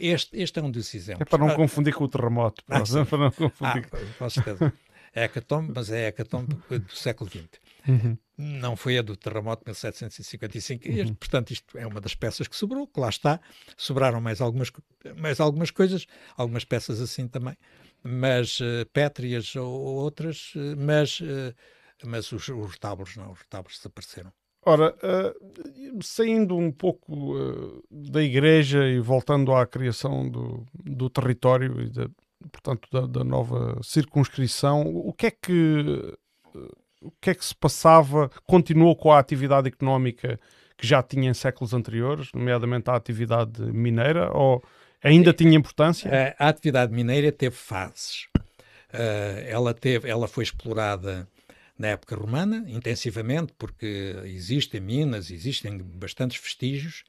[SPEAKER 2] este, este é um dos exemplos. É para não ah,
[SPEAKER 1] confundir com o terremoto, ah, para, não
[SPEAKER 2] confundir. Ah, com certeza. É hecatombe, mas é hecatombe do século XX. Uhum. Não foi a do terremoto de 1755. Uhum. portanto, isto é uma das peças que sobrou, que lá está. Sobraram mais algumas, mais algumas coisas, algumas peças assim também mas eh, pétreas ou, outras, eh, mas, eh, mas os, os não, os retábulos desapareceram.
[SPEAKER 1] Ora, uh, saindo um pouco uh, da Igreja e voltando à criação do, do território e, portanto, da, da, nova circunscrição, o que é que uh, o que é que se passava? Continuou com a atividade económica que já tinha em séculos anteriores, nomeadamente a atividade mineira,
[SPEAKER 2] ou Ainda é, tinha importância? A, a atividade mineira teve fases. Uh, ela, teve, ela foi explorada na época romana, intensivamente, porque existem minas, existem bastantes vestígios.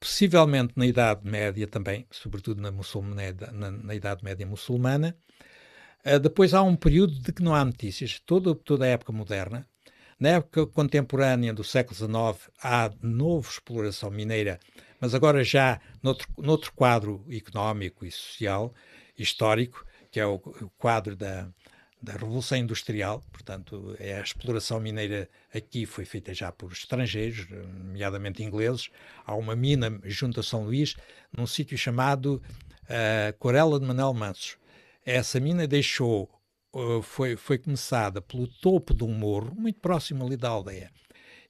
[SPEAKER 2] Possivelmente na Idade Média também, sobretudo na, na, na Idade Média muçulmana. Uh, depois há um período de que não há notícias. toda a época moderna, na época contemporânea do século XIX, há de novo exploração mineira mas agora já noutro, noutro quadro económico e social, histórico, que é o, o quadro da, da Revolução Industrial, portanto, é a exploração mineira aqui foi feita já por estrangeiros, nomeadamente ingleses. Há uma mina junto a São Luís, num sítio chamado uh, Corella de Manuel Mansos. Essa mina deixou, uh, foi, foi começada pelo topo de um morro, muito próximo ali da aldeia.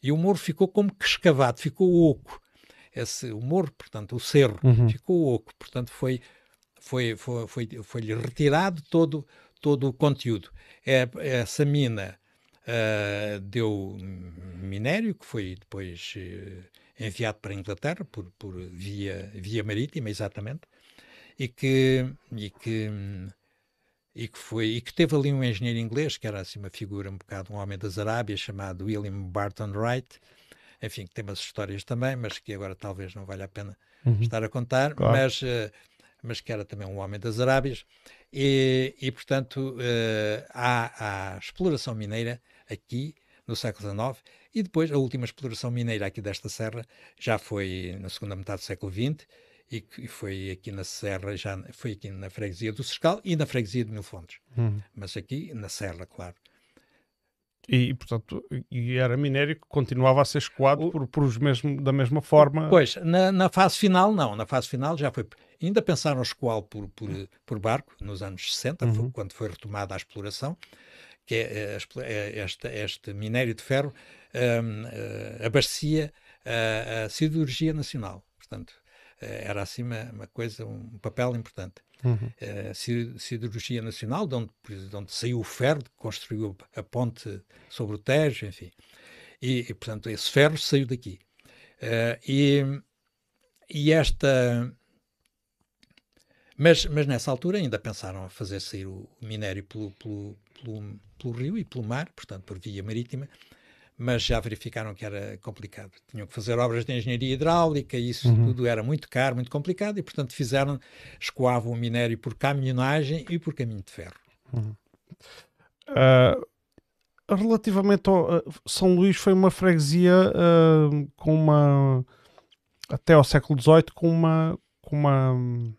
[SPEAKER 2] E o morro ficou como que escavado, ficou oco esse, o morro, portanto, o cerro, uhum. ficou oco, portanto, foi, foi, foi, foi, foi-lhe retirado todo, todo o conteúdo. É, essa mina uh, deu minério, que foi depois uh, enviado para a Inglaterra por, por via, via marítima, exatamente, e que, e que e que foi e que teve ali um engenheiro inglês que era assim uma figura um bocado um homem das Arábias chamado William Barton Wright enfim, que tem umas histórias também, mas que agora talvez não valha a pena uhum. estar a contar, claro. mas, eh, mas que era também um homem das Arábias. E, e portanto, eh, há a exploração mineira aqui no século XIX e depois a última exploração mineira aqui desta serra já foi na segunda metade do século XX e que foi aqui na Serra, já foi aqui na freguesia do Cercal e na freguesia de Mil Fontes. Uhum. Mas aqui na Serra, claro.
[SPEAKER 1] E, portanto,
[SPEAKER 2] e era minério que
[SPEAKER 1] continuava a ser escoado o... por, por os mesmo, da mesma forma. Pois,
[SPEAKER 2] na, na, fase final, não. Na fase final já foi. Ainda pensaram escoar por, por, por, barco nos anos 60, uhum. foi, quando foi retomada a exploração, que é, é, é este, este, minério de ferro hum, eh, abastecia a, a, nacional. Portanto, eh, era assim uma, uma coisa, um papel importante. Uhum. Eh, Nacional, de onde, de onde saiu o ferro, que construiu a ponte sobre o Tejo, enfim. E, e, portanto, esse ferro saiu daqui. Uh, e, e esta. Mas, mas nessa altura ainda pensaram a fazer sair o minério pelo, pelo, pelo, pelo rio e pelo mar, portanto, por via marítima mas já verificaram que era complicado. Tinham que fazer obras de engenharia hidráulica, e isso uhum. tudo era muito caro, muito complicado, e portanto fizeram, escoavam o minério por caminhonagem e por caminho de ferro.
[SPEAKER 3] Uhum.
[SPEAKER 1] Uh, relativamente ao. Uh, São Luís foi uma freguesia uh, com uma. até ao século XVIII, com uma.
[SPEAKER 2] Com uma hum,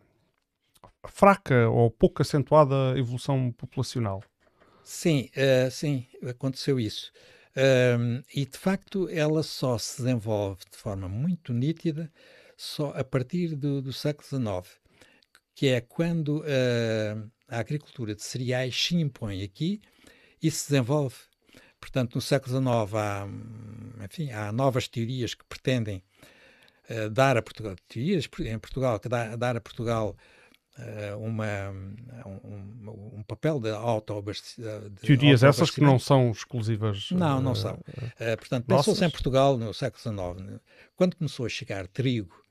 [SPEAKER 2] fraca ou pouco acentuada evolução populacional. Sim, sim, aconteceu isso. Um, e de facto ela só se desenvolve de forma muito nítida só a partir do, do século XIX, que é quando uh, a agricultura de cereais se impõe aqui e se desenvolve. Portanto, no século XIX há, hum, enfim, há novas teorias que pretendem uh, dar a Portugal, teorias em Portugal, que dá, dar a Portugal eh, uma, um, um, papel de autoabastecimento. Teorias essas que não são
[SPEAKER 1] exclusivas. Não, não eh, são. Uh,
[SPEAKER 2] portanto, pensou-se em Portugal no século XIX. Quando começou a chegar trigo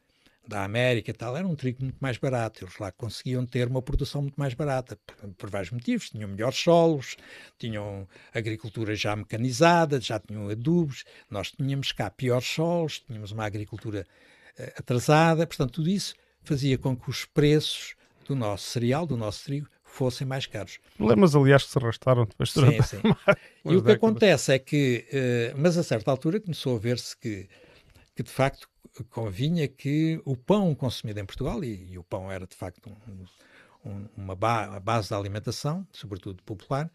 [SPEAKER 2] da América e tal, era um trigo muito mais barato. Eles lá conseguiam ter uma produção muito mais barata, por, por vários motivos. Tinham melhores solos, tinham agricultura já mecanizada, já tinham adubos. Nós tínhamos cá piores solos, tínhamos uma agricultura uh, atrasada. Portanto, tudo isso fazia com que os preços do nosso cereal, do nosso trigo, fossem mais caros. Problemas,
[SPEAKER 1] aliás, que se arrastaram depois durante sim, sim. E o que é, acontece
[SPEAKER 2] é que, uh, mas a certa altura começou a ver-se que, que, de facto, convinha que o pão consumido em Portugal, e, e o pão era, de facto, um, um, uma ba base da alimentação, sobretudo popular,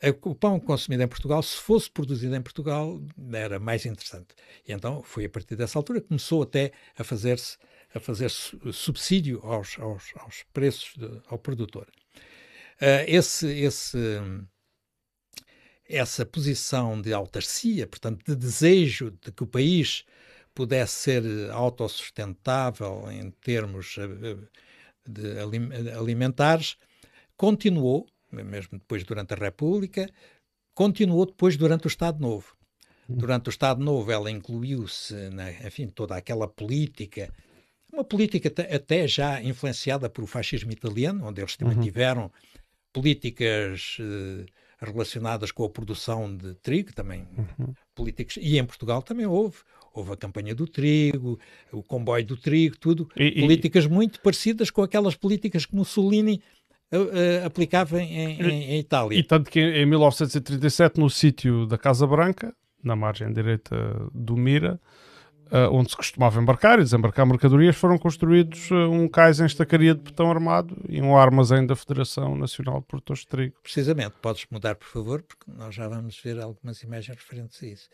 [SPEAKER 2] eh, o pão consumido em Portugal, se fosse produzido em Portugal, era mais interessante. E então foi a partir dessa altura que começou até a fazer-se a fazer subsídio aos, aos, aos preços de, ao produtor. Uh, esse, esse, essa posição de autarcia, portanto, de desejo de que o país pudesse ser autossustentável em termos ah, de alimentares, continuou, mesmo depois durante a República, continuou depois durante o Estado Novo. Hum. Durante o Estado Novo, ela incluiu-se, enfim, toda aquela política uma política até já influenciada por o fascismo italiano, onde eles também uhum. tiveram políticas eh, relacionadas com a produção de trigo, também uhum. políticas, e em Portugal também houve. Houve a campanha do trigo, o comboio do trigo, tudo. E, políticas e... muito parecidas com aquelas políticas que Mussolini uh, aplicava em, em, em
[SPEAKER 1] Itália. E tanto que em 1937, no sítio da Casa Branca, na margem direita do Mira, eh, onde se costumava embarcar e desembarcar mercadorias, foram construídos eh, um cais em estacaria de betão armado e um armazém da Federação Nacional de Produtores de Trigo.
[SPEAKER 2] Precisamente, podes mudar, por favor, porque nós já vamos ver algumas imagens referentes a isso.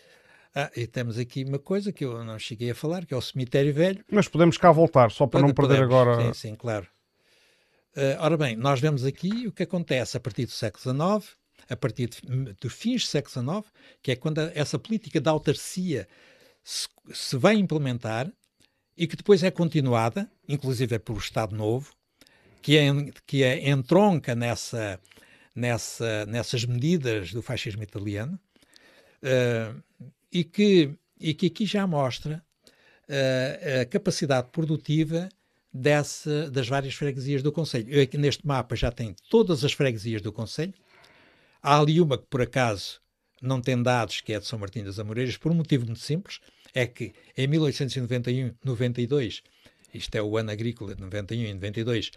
[SPEAKER 2] Ah, e temos aqui uma coisa que eu não cheguei a falar, que é o cemitério velho.
[SPEAKER 1] Mas podemos cá voltar, só para Pode, não perder podemos. agora. Sim, sim,
[SPEAKER 2] claro. Uh, ora bem, nós vemos aqui o que acontece a partir do século XIX, a partir dos fins do século XIX, que é quando a, essa política da autarcia se, se vai implementar e que depois é continuada, inclusive é pelo Estado Novo, que é, que é entronca nessa, nessa, nessas medidas do fascismo italiano, uh, e, que, e que aqui já mostra uh, a capacidade produtiva dessa, das várias freguesias do Conselho. Eu aqui é neste mapa já tem todas as freguesias do Conselho. Há ali uma que, por acaso, não tem dados, que é de São Martinho das Amoreiras, por um motivo muito simples é que em 1891, 92, isto é o ano agrícola de 91 e 92,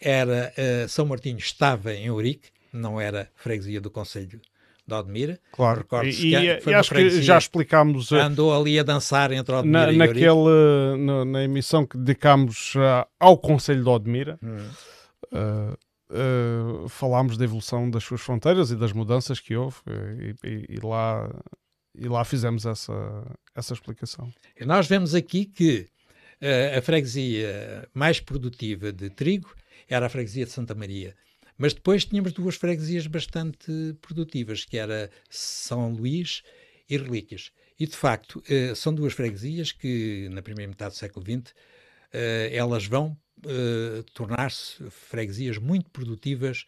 [SPEAKER 2] era, uh, São Martinho estava em Ourique, não era freguesia do Conselho de Odmira. Claro, e, e, e acho que já explicámos... Eh, andou ali a dançar entre Odmira na, e naquele,
[SPEAKER 1] eh, Na, emissão que dedicámos uh, ao Conselho de Odmira, hum. uh, Uh, falámos da evolução das suas fronteiras e das mudanças que houve e, e, e lá e lá fizemos essa essa explicação.
[SPEAKER 2] Nós vemos aqui que uh, a freguesia mais produtiva de trigo era a freguesia de Santa Maria. Mas depois tínhamos duas freguesias bastante produtivas, que era São Luís e Relíquias. E, de facto, uh, são duas freguesias que, na primeira metade do século XX, uh, eh, elas vão tornar-se freguesias muito produtivas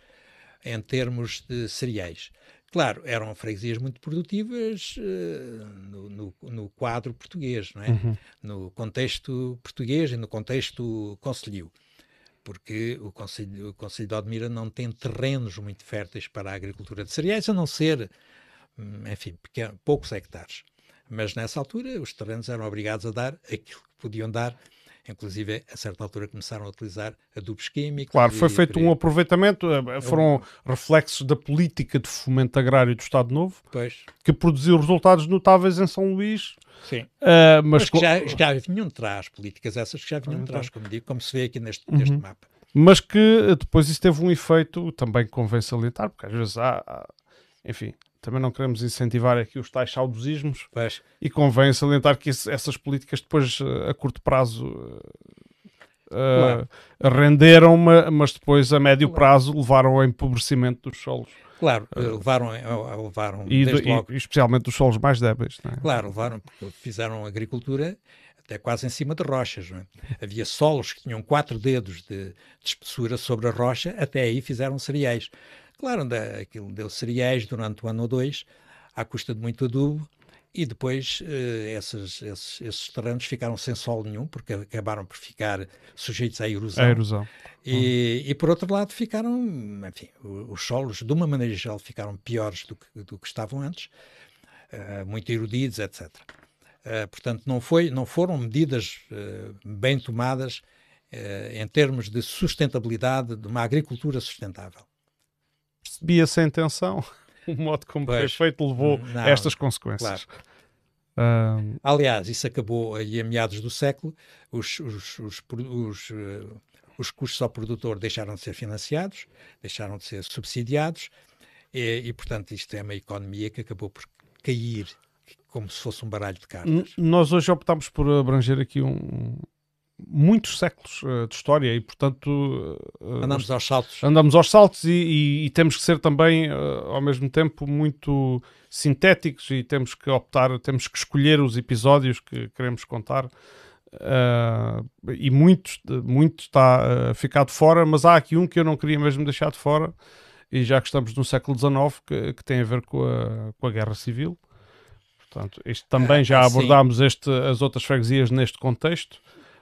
[SPEAKER 2] em termos de cereais. Claro, eram freguesias muito produtivas uh, no, no, no, quadro português, não é? Uhum. No contexto português e no contexto concelhio. Porque o Conselho, o Conselho de Odmira não tem terrenos muito férteis para a agricultura de cereais, a não ser, hum, enfim, pequeno, poucos hectares. Mas nessa altura os terrenos eram obrigados a dar aquilo que podiam dar Inclusive, a certa altura começaram a utilizar adubos químicos. Claro, foi feito um aproveitamento, eh, é foram
[SPEAKER 1] reflexos da política de fomento agrário do Estado Novo, pois. que produziu resultados notáveis em São Luís.
[SPEAKER 2] Sim, uh, mas, mas que já, já vinham de trás, políticas essas que já vinham de trás, uhum. como, digo, como se vê aqui neste, uhum. neste
[SPEAKER 1] mapa. Mas que eh, depois isso teve um efeito, também convém salientar, porque às vezes há, há enfim, também não queremos incentivar aqui os tais saudosismos pois. e convém salientar que esse, essas políticas depois eh, a curto prazo uh, claro. Eh, renderam mas depois a médio claro. prazo levaram ao empobrecimento dos solos.
[SPEAKER 2] Claro, uh, levaram, levaram e, logo,
[SPEAKER 1] e, especialmente dos solos mais débeis. É?
[SPEAKER 2] Claro, levaram porque fizeram agricultura até quase em cima de rochas. É? Havia solos que tinham quatro dedos de, de espessura sobre a rocha, até aí fizeram cereais. Claro, é aquilo deu cereais durante um ano ou dois, à custa de muito adubo, e depois eh, esses, esses, esses, terrenos ficaram sem solo nenhum, porque acabaram por ficar sujeitos à erosão. erosão. E, hum. e, por outro lado ficaram, enfim, os solos, de uma maneira geral, ficaram piores do que, do que estavam antes, uh, muito erudidos, etc. Uh, eh, portanto, não, foi, não foram medidas uh, bem tomadas em termos de sustentabilidade, de uma agricultura sustentável recebia sem tensão, o modo como pois, foi feito levou hum, não, a estas consequências. Claro. Um... Aliás, isso acabou aí a meados do século. Os, os, os, os, eh, os custos ao produtor deixaram de ser financiados, deixaram de ser subsidiados, e, e portanto, isto é uma economia que acabou por cair como se fosse um baralho de cartas.
[SPEAKER 1] Nós hoje optámos por abranger aqui um, muitos séculos uh, de história e, portanto... Uh, andamos aos saltos. Andamos aos saltos e, e, e temos que ser também, uh, ao mesmo tempo, muito sintéticos e temos que optar, temos que escolher os episódios que queremos contar e muito, muito está ficado fora, mas há aqui um que eu não queria mesmo deixar de fora e já que estamos no século XIX, que, que tem a ver com a, com a Guerra Civil. Portanto, isto também ah, já abordámos este, as outras freguesias neste contexto.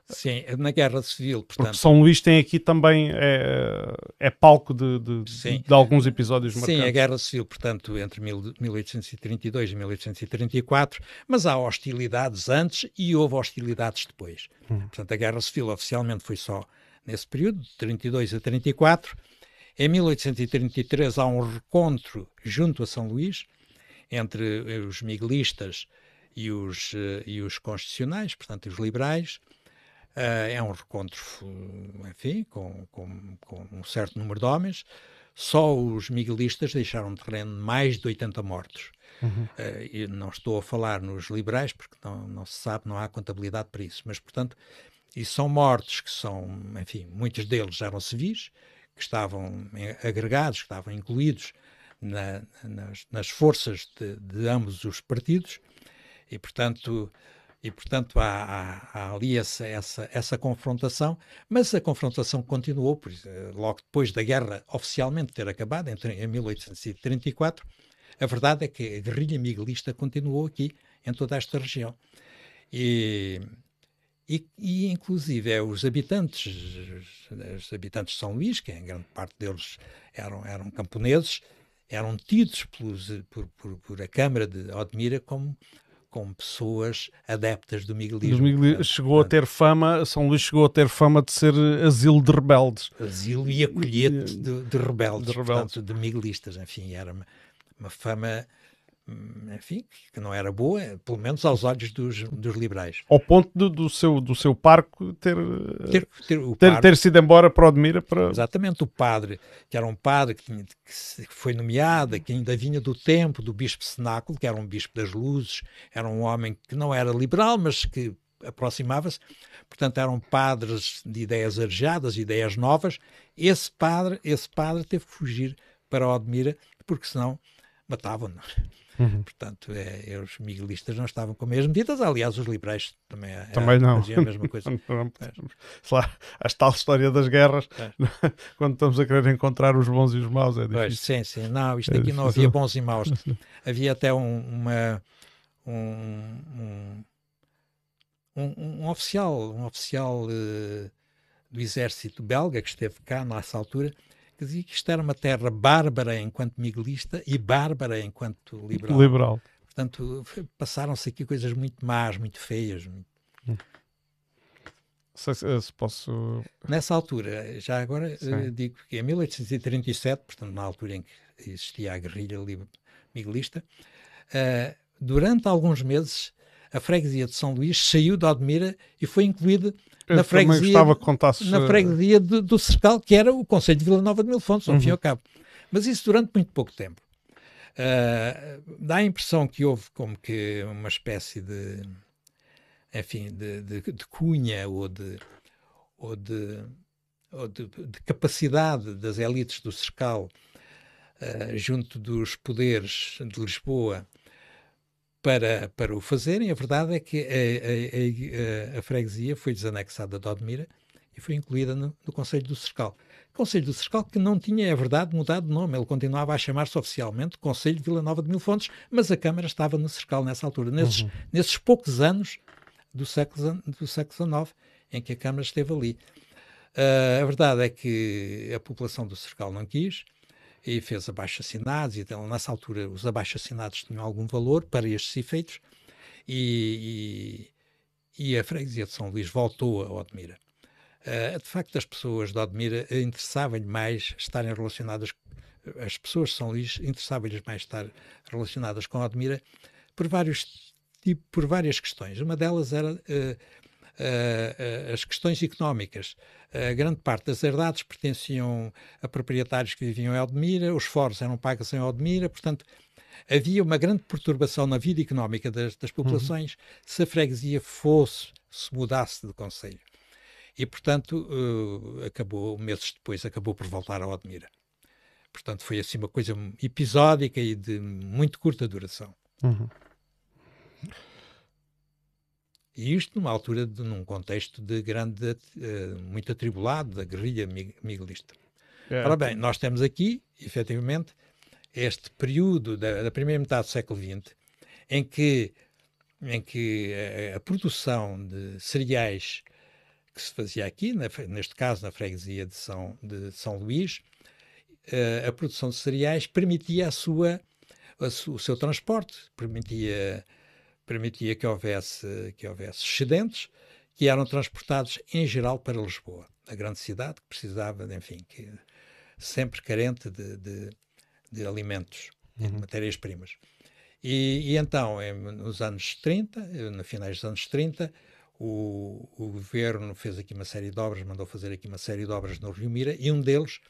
[SPEAKER 2] Sim, é na Guerra Civil, portanto. Porque
[SPEAKER 1] São Luís tem aqui também é, é palco de, de, de alguns episódios marcantes. Sim, a
[SPEAKER 2] Guerra Civil, portanto, entre 1832 e 1834, mas há hostilidades antes e houve hostilidades depois. Hum. Portanto, a Guerra Civil oficialmente foi só nesse período, de 32 a 34. Em 1833 há um recontro junto a São Luís entre eh, os miguelistas e os, eh, e os constitucionais, portanto, os liberais eh, é um recontro, enfim, com, com, com um certo número de homens. Só os miguelistas deixaram de terreno mais de 80 mortos. Uhum. Uh, não estou a falar nos liberais, porque não, não, se sabe, não há contabilidade para isso. Mas, portanto, e são mortos que são, enfim, muitos deles eram civis, que estavam agregados, que estavam incluídos na, nas, nas, forças de, de, ambos os partidos. E, portanto, e, portanto, há, há, há ali essa, essa, essa, confrontação, mas a confrontação continuou, por, eh, logo depois da guerra oficialmente ter acabado, em, em 1834. A verdade é que a guerrilha miguelista continuou aqui, em toda esta região. E, e, e, inclusive é, os habitantes os habitantes de São Luís que em grande parte deles eram eram camponeses eram tidos pelos por, por, por a Câmara de Odmira como com pessoas adeptas do miguelismo. Do
[SPEAKER 1] miguelismo. Chegou Portanto, a ter fama, São Luís chegou a ter fama de ser eh, asilo de rebeldes.
[SPEAKER 2] Asilo e acolhete de, de rebeldes, de, rebeldes. Portanto, de miguelistas, enfim, era uma, uma fama Hum, enfim, que não era boa, eh, pelo menos aos olhos dos, dos liberais.
[SPEAKER 1] Ao ponto do, do seu, do seu parco ter, eh, ter, ter, ter, padre, ter,
[SPEAKER 2] sido embora para Odmira. Para... Exatamente, o padre, que era um padre que, tinha, que foi nomeado, que ainda vinha do tempo do bispo Cenáculo, que era um bispo das luzes, era um homem que não era liberal, mas que aproximava-se, portanto eram padres de ideias arejadas, ideias novas. Esse padre, esse padre teve que fugir para Odmira, porque senão matavam-nos. Uhum. Portanto, é, é, os miguelistas não estavam com as mesmas medidas, aliás, os liberais também, é, também é, não. faziam a mesma coisa. É. Sei lá, a tal
[SPEAKER 1] história das guerras, é. quando estamos a querer encontrar os bons e os maus, é difícil. Pois, sim, sim, não, isto aqui não havia bons e maus.
[SPEAKER 2] havia até um, uma, um, um, um, oficial, um oficial uh, do exército belga que esteve cá nessa altura, que dizia que isto era uma terra bárbara enquanto miguelista e bárbara enquanto liberal. liberal. Portanto, passaram-se aqui coisas muito más, muito feias. Muito... Hum. Se, se posso... Nessa altura, já agora eh, digo que em 1837, portanto, na altura em que existia a guerrilha miguelista, uh, durante alguns meses a freguesia de São Luís saiu de Odmira e foi incluída eu na freguesia, que na eh, freguesia do, do Cercal, que era o Conselho de Vila Nova de Milfontes, ao uhum. fim e uhum. ao cabo. Mas isso durante muito pouco tempo. Uh, dá a impressão que houve como que uma espécie de, enfim, de, de, de cunha ou de, ou, de, ou de, de, capacidade das elites do Cercal uh, eh, junto dos poderes de Lisboa para, para o fazerem. A verdade é que a, a, a, a freguesia foi desanexada de Odmira e foi incluída no, no Conselho do Cercal. Conselho do Cercal que não tinha, é verdade, mudado de nome. Ele continuava a chamar-se oficialmente Conselho de Vila Nova de Mil Fontes, mas a Câmara estava no Cercal nessa altura. Nesses, uhum. nesses poucos anos do século, do século XIX em que a Câmara esteve ali. Uh, a verdade é que a população do Cercal não quis, e fez abaixo-assinados, então nessa altura os abaixo-assinados tinham algum valor para estes efeitos, e, e, e a freguesia de São Luís voltou a Odmira. Uh, de facto, as pessoas de Odmira interessavam-lhe mais estarem relacionadas, as pessoas de São Luís interessavam-lhes mais estar relacionadas com Odmira por, vários, por várias questões. Uma delas era uh, uh, as questões económicas. Eh, grande parte das herdades pertenciam a proprietários que viviam em Odmira, os foros eram pagos em Odmira, portanto, havia uma grande perturbação na vida económica das, das uhum. populações uhum. se a freguesia fosse, se mudasse de conselho. E, portanto, uh, acabou, meses depois, acabou por voltar a Odmira. Portanto, foi assim uma coisa episódica e de muito curta duração. Uhum. E isto numa altura, de, num contexto de grande, uh, muito atribulado, da guerrilha miguelista. É. Ora bem, nós temos aqui, efetivamente, este período da, da, primeira metade do século XX, em que, em que a, eh, a produção de cereais que se fazia aqui, na, neste caso na freguesia de São, de São Luís, uh, a produção de cereais permitia a sua, a su, o seu transporte, permitia permitia que houvesse, que houvesse excedentes que eram transportados em geral para Lisboa, a grande cidade que precisava, enfim, que sempre carente de, de, de alimentos, uhum. de matérias-primas. E, e, então, em, nos anos 30, eh, no finais dos anos 30, o, o, governo fez aqui uma série de obras, mandou fazer aqui uma série de obras no Rio Mira, e um deles,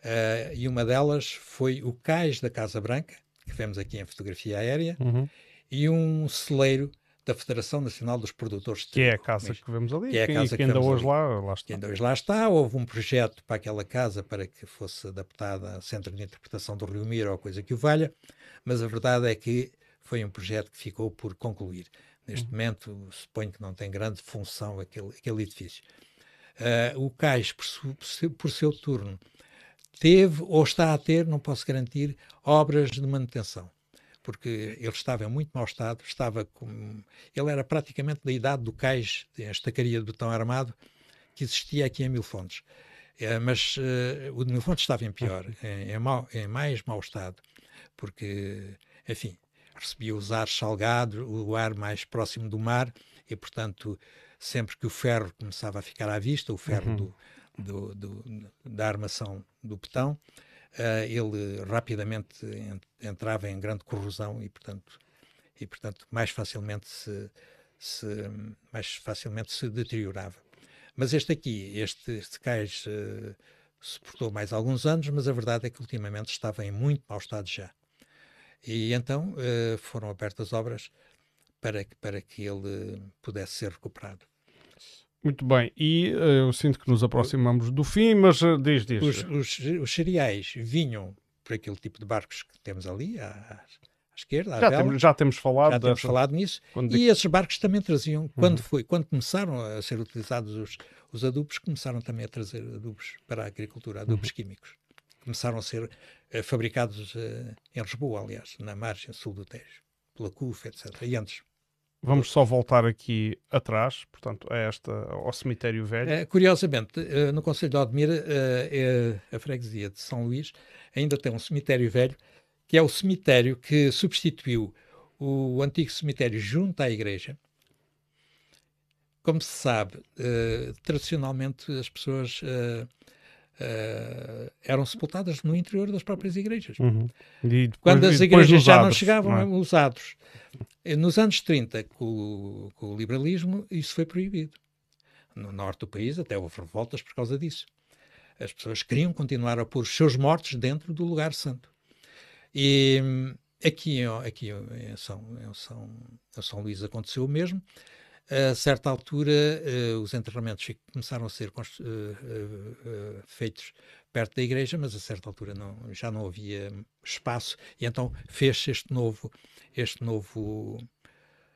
[SPEAKER 2] uh, e uma delas foi o cais da Casa Branca, que vemos aqui em fotografia aérea, uhum e um celeiro da Federação Nacional dos Produtores de Trigo. Que é a casa que vemos ali, que, é a casa que, que ainda hoje lá, lá está. Que ainda hoje lá está. Houve um projeto para aquela casa para que fosse adaptada a Centro de Interpretação do Rio Miro ou coisa que o valha, mas a verdade é que foi um projeto que ficou por concluir. Neste uhum. momento, suponho que não tem grande função aquele, aquele edifício. Uh, o CAIS, por, su, por seu turno, teve ou está a ter, não posso garantir, obras de manutenção porque ele estava em muito mau estado, estava com... ele era praticamente da idade do cais, a estacaria de betão armado, que existia aqui em Mil Fontes. É, eh, mas uh, o de Mil Fontes estava em pior, em, em, mau, em mais mau estado, porque, enfim, recebia os ares salgados, o ar mais próximo do mar, e, portanto, sempre que o ferro começava a ficar à vista, o ferro uhum. do, do, do, da armação do betão, eh, ele rapidamente entrava em grande corrosão e, portanto, e, portanto mais, facilmente se, se mais facilmente se deteriorava. Mas este aqui, este, este cais, uh, suportou mais alguns anos, mas a verdade é que ultimamente estava em muito mau estado já. E então uh, foram abertas obras para, para que ele pudesse ser recuperado.
[SPEAKER 1] Muito bem, e eh, eu sinto que nos aproximamos do fim, mas eh, diz, diz. Os,
[SPEAKER 2] os, os cereais vinham por aquele tipo de barcos que temos ali, à, à esquerda, à já, vela, temos, já temos falado Já temos falado nisso. Quando... E é esses barcos também traziam, uhum. quando, uhum. foi, quando começaram a ser utilizados os, os adubos, começaram também a trazer adubos para a agricultura, adubos uhum. químicos. Começaram a ser uh, fabricados uh, em Lisboa, aliás, na margem sul do Tejo, pela CUF, etc. E antes,
[SPEAKER 1] Vamos só voltar aqui atrás, portanto, a esta, ao cemitério velho. É,
[SPEAKER 2] curiosamente, eh, no Conselho de Odmira, eh, é a freguesia de São Luís ainda tem um cemitério velho, que é o cemitério que substituiu o antigo cemitério junto à igreja. Como se sabe, tradicionalmente as pessoas eram sepultadas no interior das próprias igrejas. Uhum. Depois, Quando as igrejas já não chegavam não é? usados. Eh, nos anos 30, com, com o liberalismo, isso foi proibido. No norte do país até houve revoltas por causa disso. As pessoas queriam continuar a pôr os seus mortos dentro do lugar santo. E hum, aqui, aqui em São, em São, em São Luís aconteceu o mesmo. A certa altura, eh, os enterramentos começaram a ser eh, eh, feitos perto da igreja, mas a certa altura não, já não havia espaço, e então fez-se este novo, este novo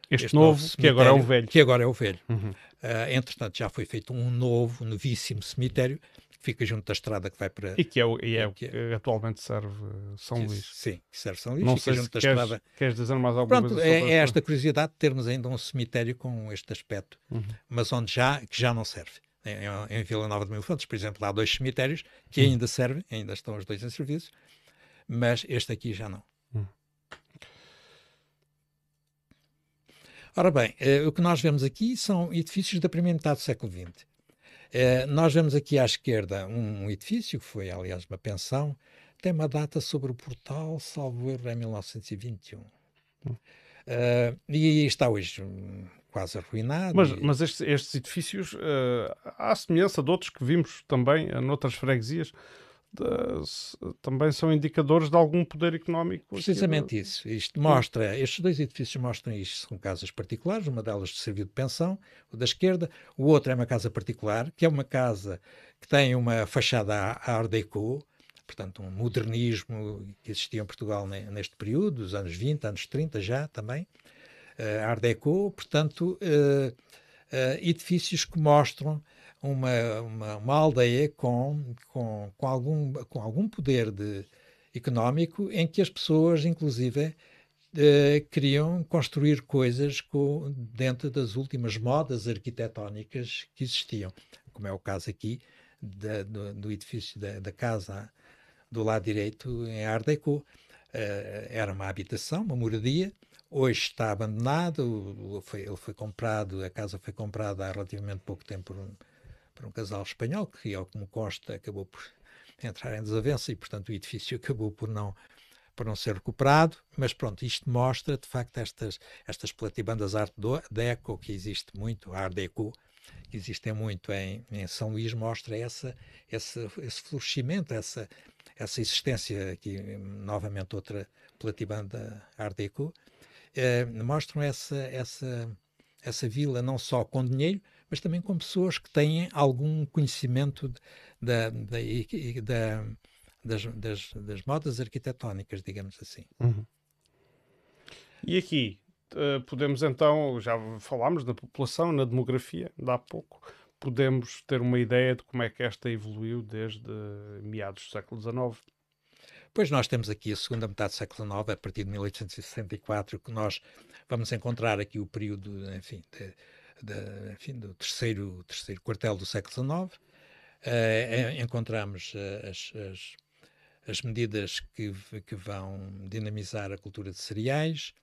[SPEAKER 2] este, este, novo, que agora é o velho. Que agora é o velho. Uhum. Uh, entretanto, já foi feito um novo, novíssimo cemitério, fica junto da estrada que vai para. E que é o, e é o que, é. atualmente serve São Luís. Sim, que serve São Luís, Não fica sei junto da queres, estrada. Queres dizer mais alguma Pronto, coisa? É, é esta curiosidade de termos ainda um cemitério com este aspecto, uhum. mas onde já, que já não serve. Em, em Vila Nova de Mil Fontes, por exemplo, há dois cemitérios que uhum. ainda servem, ainda estão os dois em serviço, mas este aqui já não. Uhum. Ora bem, eh, o que nós vemos aqui são edifícios da primeira metade do século XX. Eh, nós vemos aqui à esquerda um, um, edifício, que foi, aliás, uma pensão, tem uma data sobre o portal, salvo erro, em 1921. Uh, e está hoje hum, quase arruinado. Mas, e...
[SPEAKER 1] mas estes, estes, edifícios, uh, à semelhança de outros que vimos também eh, noutras freguesias, de, também são indicadores de algum poder
[SPEAKER 2] económico. Precisamente aqui. isso. Isto mostra, estes dois edifícios mostram isto. São casas particulares, uma delas serviu de pensão, o da esquerda, o outro é uma casa particular, que é uma casa que tem uma fachada à Art Deco, portanto, um modernismo que existia em Portugal neste período, dos anos 20, anos 30 já também, uh, Art Deco, portanto, uh, uh, edifícios que mostram uma, uma, uma, aldeia com, com, com, algum, com algum poder de, económico em que as pessoas, inclusive, eh, queriam construir coisas com, dentro das últimas modas arquitetónicas que existiam, como é o caso aqui da, do, do, edifício da, da, casa do lado direito em Art Deco. Eh, era uma habitação, uma moradia, hoje está abandonado, foi, ele foi comprado, a casa foi comprada há relativamente pouco tempo por um, para um casal espanhol que, ao que me consta, acabou por entrar em desavença e, portanto, o edifício acabou por não por não ser recuperado, mas pronto, isto mostra de facto estas, estas platibandas Art Deco que existe muito, Art Deco, que existem muito em, em São Luís, mostra essa, esse, esse florescimento, essa, essa existência, aqui novamente outra platibanda Art Deco, eh, mostram essa, essa, essa vila não só com dinheiro, mas também com pessoas que têm algum conhecimento da, da, da das, das, das, modas arquitetónicas, digamos assim. Uhum.
[SPEAKER 1] E aqui eh,
[SPEAKER 2] podemos então, já
[SPEAKER 1] falámos na população, na demografia, de há pouco, podemos ter uma ideia de como é que esta
[SPEAKER 2] evoluiu desde meados do século XIX. Pois nós temos aqui a segunda metade do século XIX, a partir de 1864, que nós vamos encontrar aqui o período, enfim, de, da, enfim, do terceiro, terceiro quartel do século XIX. Uh, eh, encontramos eh, as, as, as medidas que, que, vão dinamizar a cultura de cereais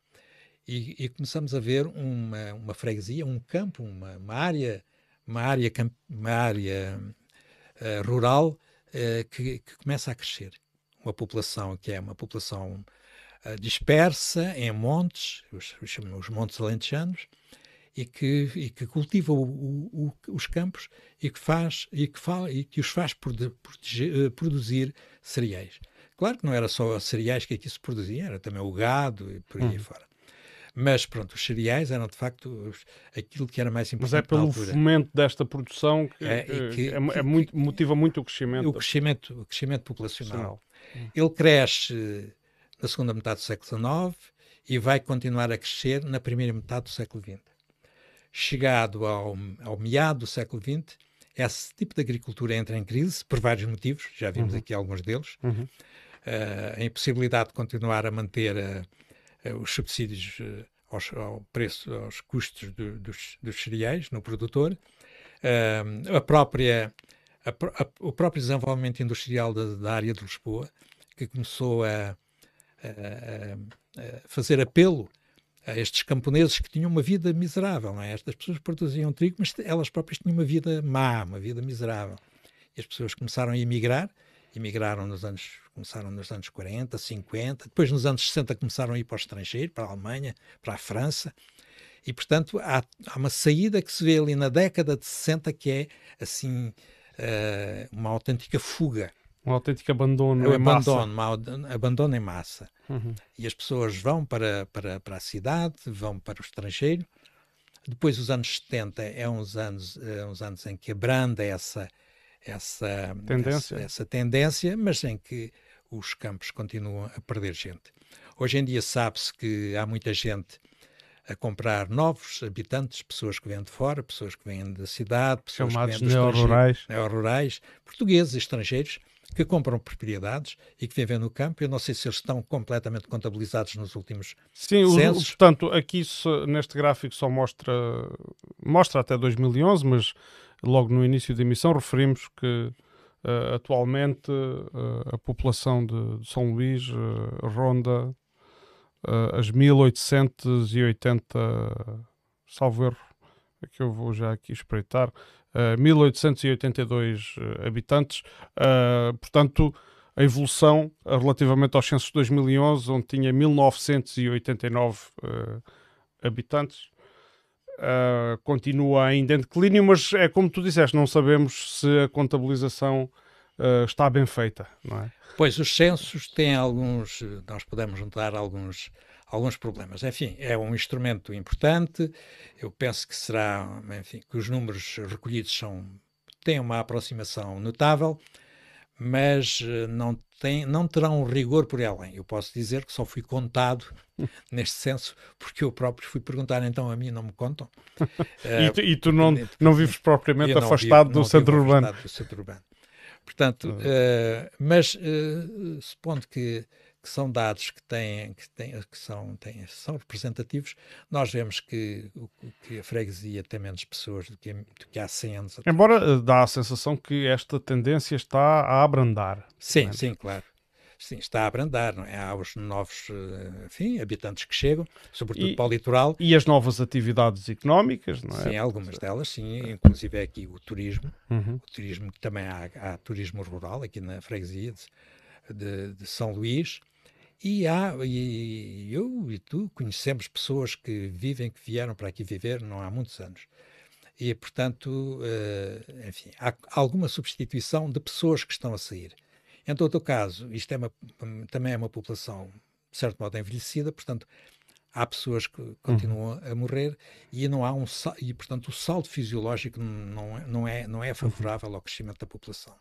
[SPEAKER 2] e, e começamos a ver uma, uma freguesia, um campo, uma, uma área, uma área, uma área uh, rural uh, que, que, começa a crescer. Uma população que é uma população dispersa em montes, os, os, os montes alentejanos, e que, e que cultiva o, o, o, os campos e que, faz, e que, fala, e que os faz eh, produzir cereais. Claro que não era só cereais que aqui se produzia, era também o gado e por aí hum. fora. Mas pronto, os cereais eram de facto aquilo que era mais importante. Mas é pelo fomento desta produção que, é, que, é, é muito, motiva muito o crescimento. O crescimento, o crescimento populacional. Hum. Ele cresce na segunda metade do século XIX e vai continuar a crescer na primeira metade do século XX chegado ao, ao meado do século XX, esse tipo de agricultura entra em crise por vários motivos, já vimos uhum. aqui alguns deles. Uhum. Uh, a impossibilidade de continuar a manter uh, uh, os subsídios aos, ao preço, aos custos do, dos, dos, cereais no produtor. a própria, a, a, o próprio desenvolvimento industrial da, da, área de Lisboa, que começou a, a fazer apelo estes camponeses que tinham uma vida miserável, não é? Estas pessoas produziam trigo, mas elas próprias tinham uma vida má, uma vida miserável. E as pessoas começaram a emigrar, emigraram nos anos, começaram nos anos 40, 50, depois nos anos 60 começaram a ir para o estrangeiro, para a Alemanha, para a França. E, portanto, há, há uma saída que se vê ali na década de 60 que é, assim, uh, uma autêntica fuga um autêntico abandono. É um é abandono, uma, abandono em massa. Uhum. E as pessoas vão para, para, para a cidade, vão para o estrangeiro. Depois, os anos 70 é uns anos, é uns anos em que abranda essa, essa, tendência. Essa, essa tendência, mas em que os campos continuam a perder gente. Hoje em dia sabe-se que há muita gente a comprar novos habitantes, pessoas que vêm de fora, pessoas que vêm da cidade, pessoas Chamados que vêm dos neorrurais. neorrurais, portugueses, estrangeiros, que compram propriedades e que vivem no campo. Eu não sei se eles estão completamente contabilizados nos últimos Sim, censos. Sim,
[SPEAKER 1] portanto, aqui se, neste gráfico só mostra, mostra até 2011, mas logo no início da emissão referimos que uh, atualmente uh, a população de, de São Luís uh, ronda as 1880, salvo erro, é que eu vou já aqui espreitar, 1882 eh, habitantes, ah, portanto, a evolução eh, relativamente ao censo de 2011, onde tinha 1989 eh, habitantes. Ah, continua ainda em declínio, mas é como tu disseste, não sabemos se a contabilização Uh, está bem feita, não é?
[SPEAKER 2] Pois, os censos têm alguns, nós podemos juntar alguns alguns problemas. Enfim, é um instrumento importante, eu penso que será, enfim, que os números recolhidos são, têm uma aproximação notável, mas eh, não, tem, não terão rigor por além. Eu posso dizer que só fui contado neste senso, porque eu próprio fui perguntar, então a mim não me contam. e, eh, tu, e tu, não, não vives propriamente não afastado, vivo, do centro urbano. afastado do centro urbano. Portanto, uh, mas uh, supondo que que são dados que têm, que, têm, que são, têm, são representativos, nós vemos que, que a freguesia tem menos pessoas do que, do que há 100 anos. Atrás.
[SPEAKER 1] Embora eh, dá a sensação que esta
[SPEAKER 2] tendência está a abrandar. Sim, é? sim, claro. Sim, está a abrandar, não é? Há os novos eh, enfim, habitantes que chegam, sobretudo e, para o litoral. E as novas atividades
[SPEAKER 1] económicas, não é? Sim,
[SPEAKER 2] algumas delas, sim, inclusive é aqui o turismo, uhum. o turismo também há, há turismo rural aqui na freguesia de, de São Luís, e há, e eu e tu conhecemos pessoas que vivem, que vieram para aqui viver não há muitos anos. E, portanto, uh, enfim, há alguma substituição de pessoas que estão a sair. Em todo o caso, isto é uma, também é uma população, de certo modo, envelhecida, portanto, há pessoas que uhum. continuam a morrer e não há um e portanto o saldo fisiológico não, é, não é não é uhum. favorável ao crescimento da população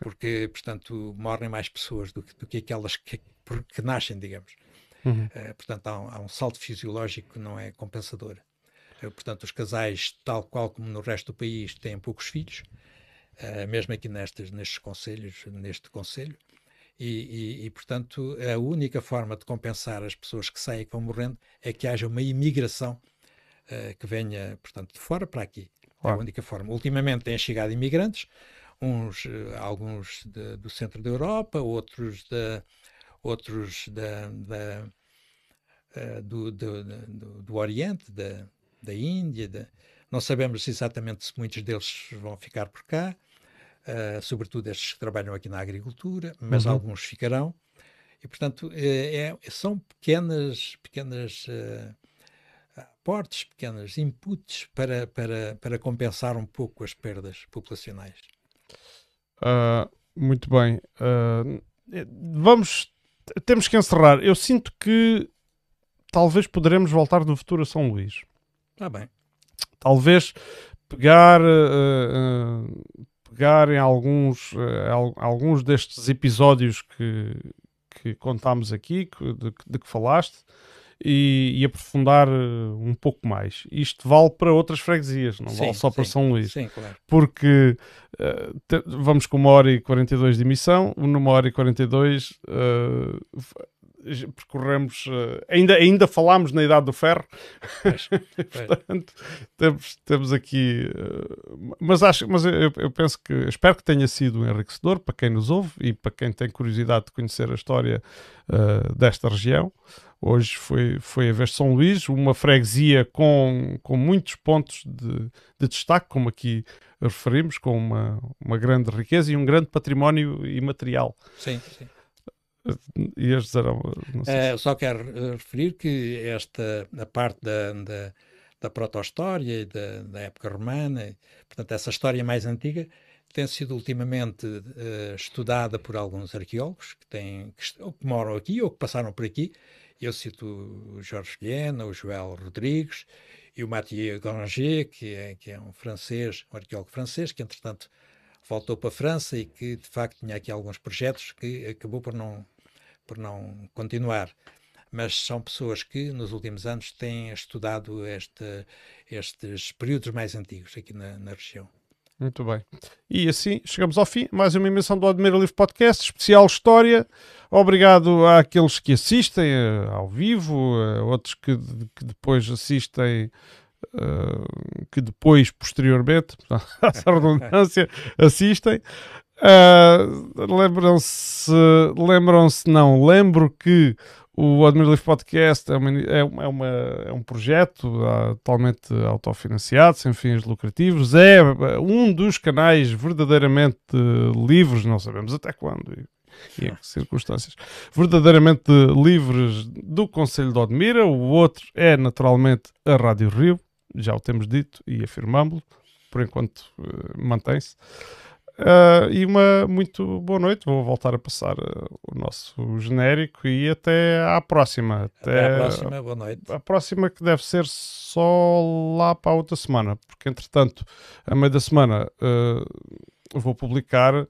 [SPEAKER 2] porque portanto morrem mais pessoas do que, do que aquelas que, porque nascem, digamos. Uhum. Uh, portanto, há um, há um, salto fisiológico que não é compensador. Uh, portanto, os casais, tal qual como no resto do país, têm poucos filhos, uh, mesmo aqui nestes, nestes conselhos, neste conselho. E, e, e, portanto, a única forma de compensar as pessoas que saem e que vão morrendo é que haja uma imigração que venha, portanto, de fora para aqui. É a única forma. Ultimamente têm chegado imigrantes, uns, alguns de, do centro da Europa, outros da outros da, da, eh, do, do, do, do, Oriente, da, da Índia. Da... Não sabemos exatamente se muitos deles vão ficar por cá, uh, sobretudo estes que trabalham aqui na agricultura, mas uhum. alguns ficarão. E, portanto, é, é, são pequenas, pequenas uh, aportes, pequenos inputs para, para, para compensar um pouco as perdas populacionais.
[SPEAKER 1] Uh, muito bem. Uh, vamos temos que encerrar. Eu sinto que talvez poderemos voltar no futuro a São Luís. Está ah, bem. Talvez pegar, uh, uh, pegar em alguns, uh, alguns destes episódios que, que contámos aqui, que, de, de que falaste, e, e, aprofundar eh, um pouco mais. Isto vale para outras freguesias, não sim, vale só para sim, São Luís. Sim, claro. Porque uh, te, vamos com uma hora e 42 de emissão, numa hora e 42 uh, percorremos, eh, ainda, ainda falámos na Idade do Ferro, pois, portanto, temos, temos aqui, eh, mas acho, mas eu, eu, penso que, espero que tenha sido enriquecedor para quem nos ouve e para quem tem curiosidade de conhecer a história uh, desta região. Hoje foi, foi a vez de São Luís, uma freguesia com, com muitos pontos de, de destaque, como aqui referimos, com uma, uma grande riqueza e um grande património imaterial. Sim, sim estes eram.
[SPEAKER 2] Eh, só quero eh, referir que esta a parte da, da, da proto-história e da, da, época romana, portanto, essa história mais antiga, tem sido ultimamente uh, estudada por alguns arqueólogos que, têm, que, ou que moram aqui ou que passaram por aqui. Eu cito o Jorge Guiena, o Joel Rodrigues e o Mathieu Granger, que é, que é um francês, um arqueólogo francês, que entretanto voltou para a França e que de facto tinha aqui alguns projetos que acabou por não por não continuar. Mas são pessoas que, nos últimos anos, têm estudado este, estes períodos mais antigos aqui na, na região.
[SPEAKER 1] Muito bem. E assim chegamos ao fim. Mais uma emissão do Admira Livre Podcast, especial História. Obrigado àqueles que assistem eh, ao vivo, eh, outros que, que, depois assistem, uh, que depois, posteriormente, essa redundância, assistem. Uh, lembram-se, lembram-se, não, lembro que o Admiralist Podcast é, uma, é, é, uma, é, um projeto ah, totalmente autofinanciado, sem fins lucrativos. É ah, um dos canais verdadeiramente livres, não sabemos até quando e, e em que circunstâncias, verdadeiramente livres do Conselho de Admira, O outro é, naturalmente, a Rádio Rio, já o temos dito e afirmámos lo Por enquanto, eh, mantém-se. Uh, e uma muito boa noite. Vou voltar a passar uh, o nosso genérico e até à próxima. Até, até à próxima, boa noite. A próxima que deve ser só lá para a outra semana, porque entretanto, a meio da semana, uh, vou publicar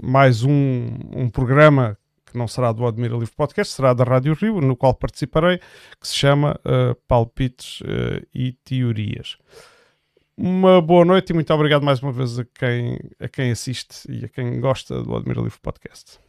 [SPEAKER 1] mais um, um programa que não será do Admira Livre Podcast, será da Rádio Rio, no qual participarei, que se chama Palpites e Teorias. Uma boa noite e muito obrigado mais uma vez a quem, a quem assiste e a quem gosta do Admira Livre Podcast.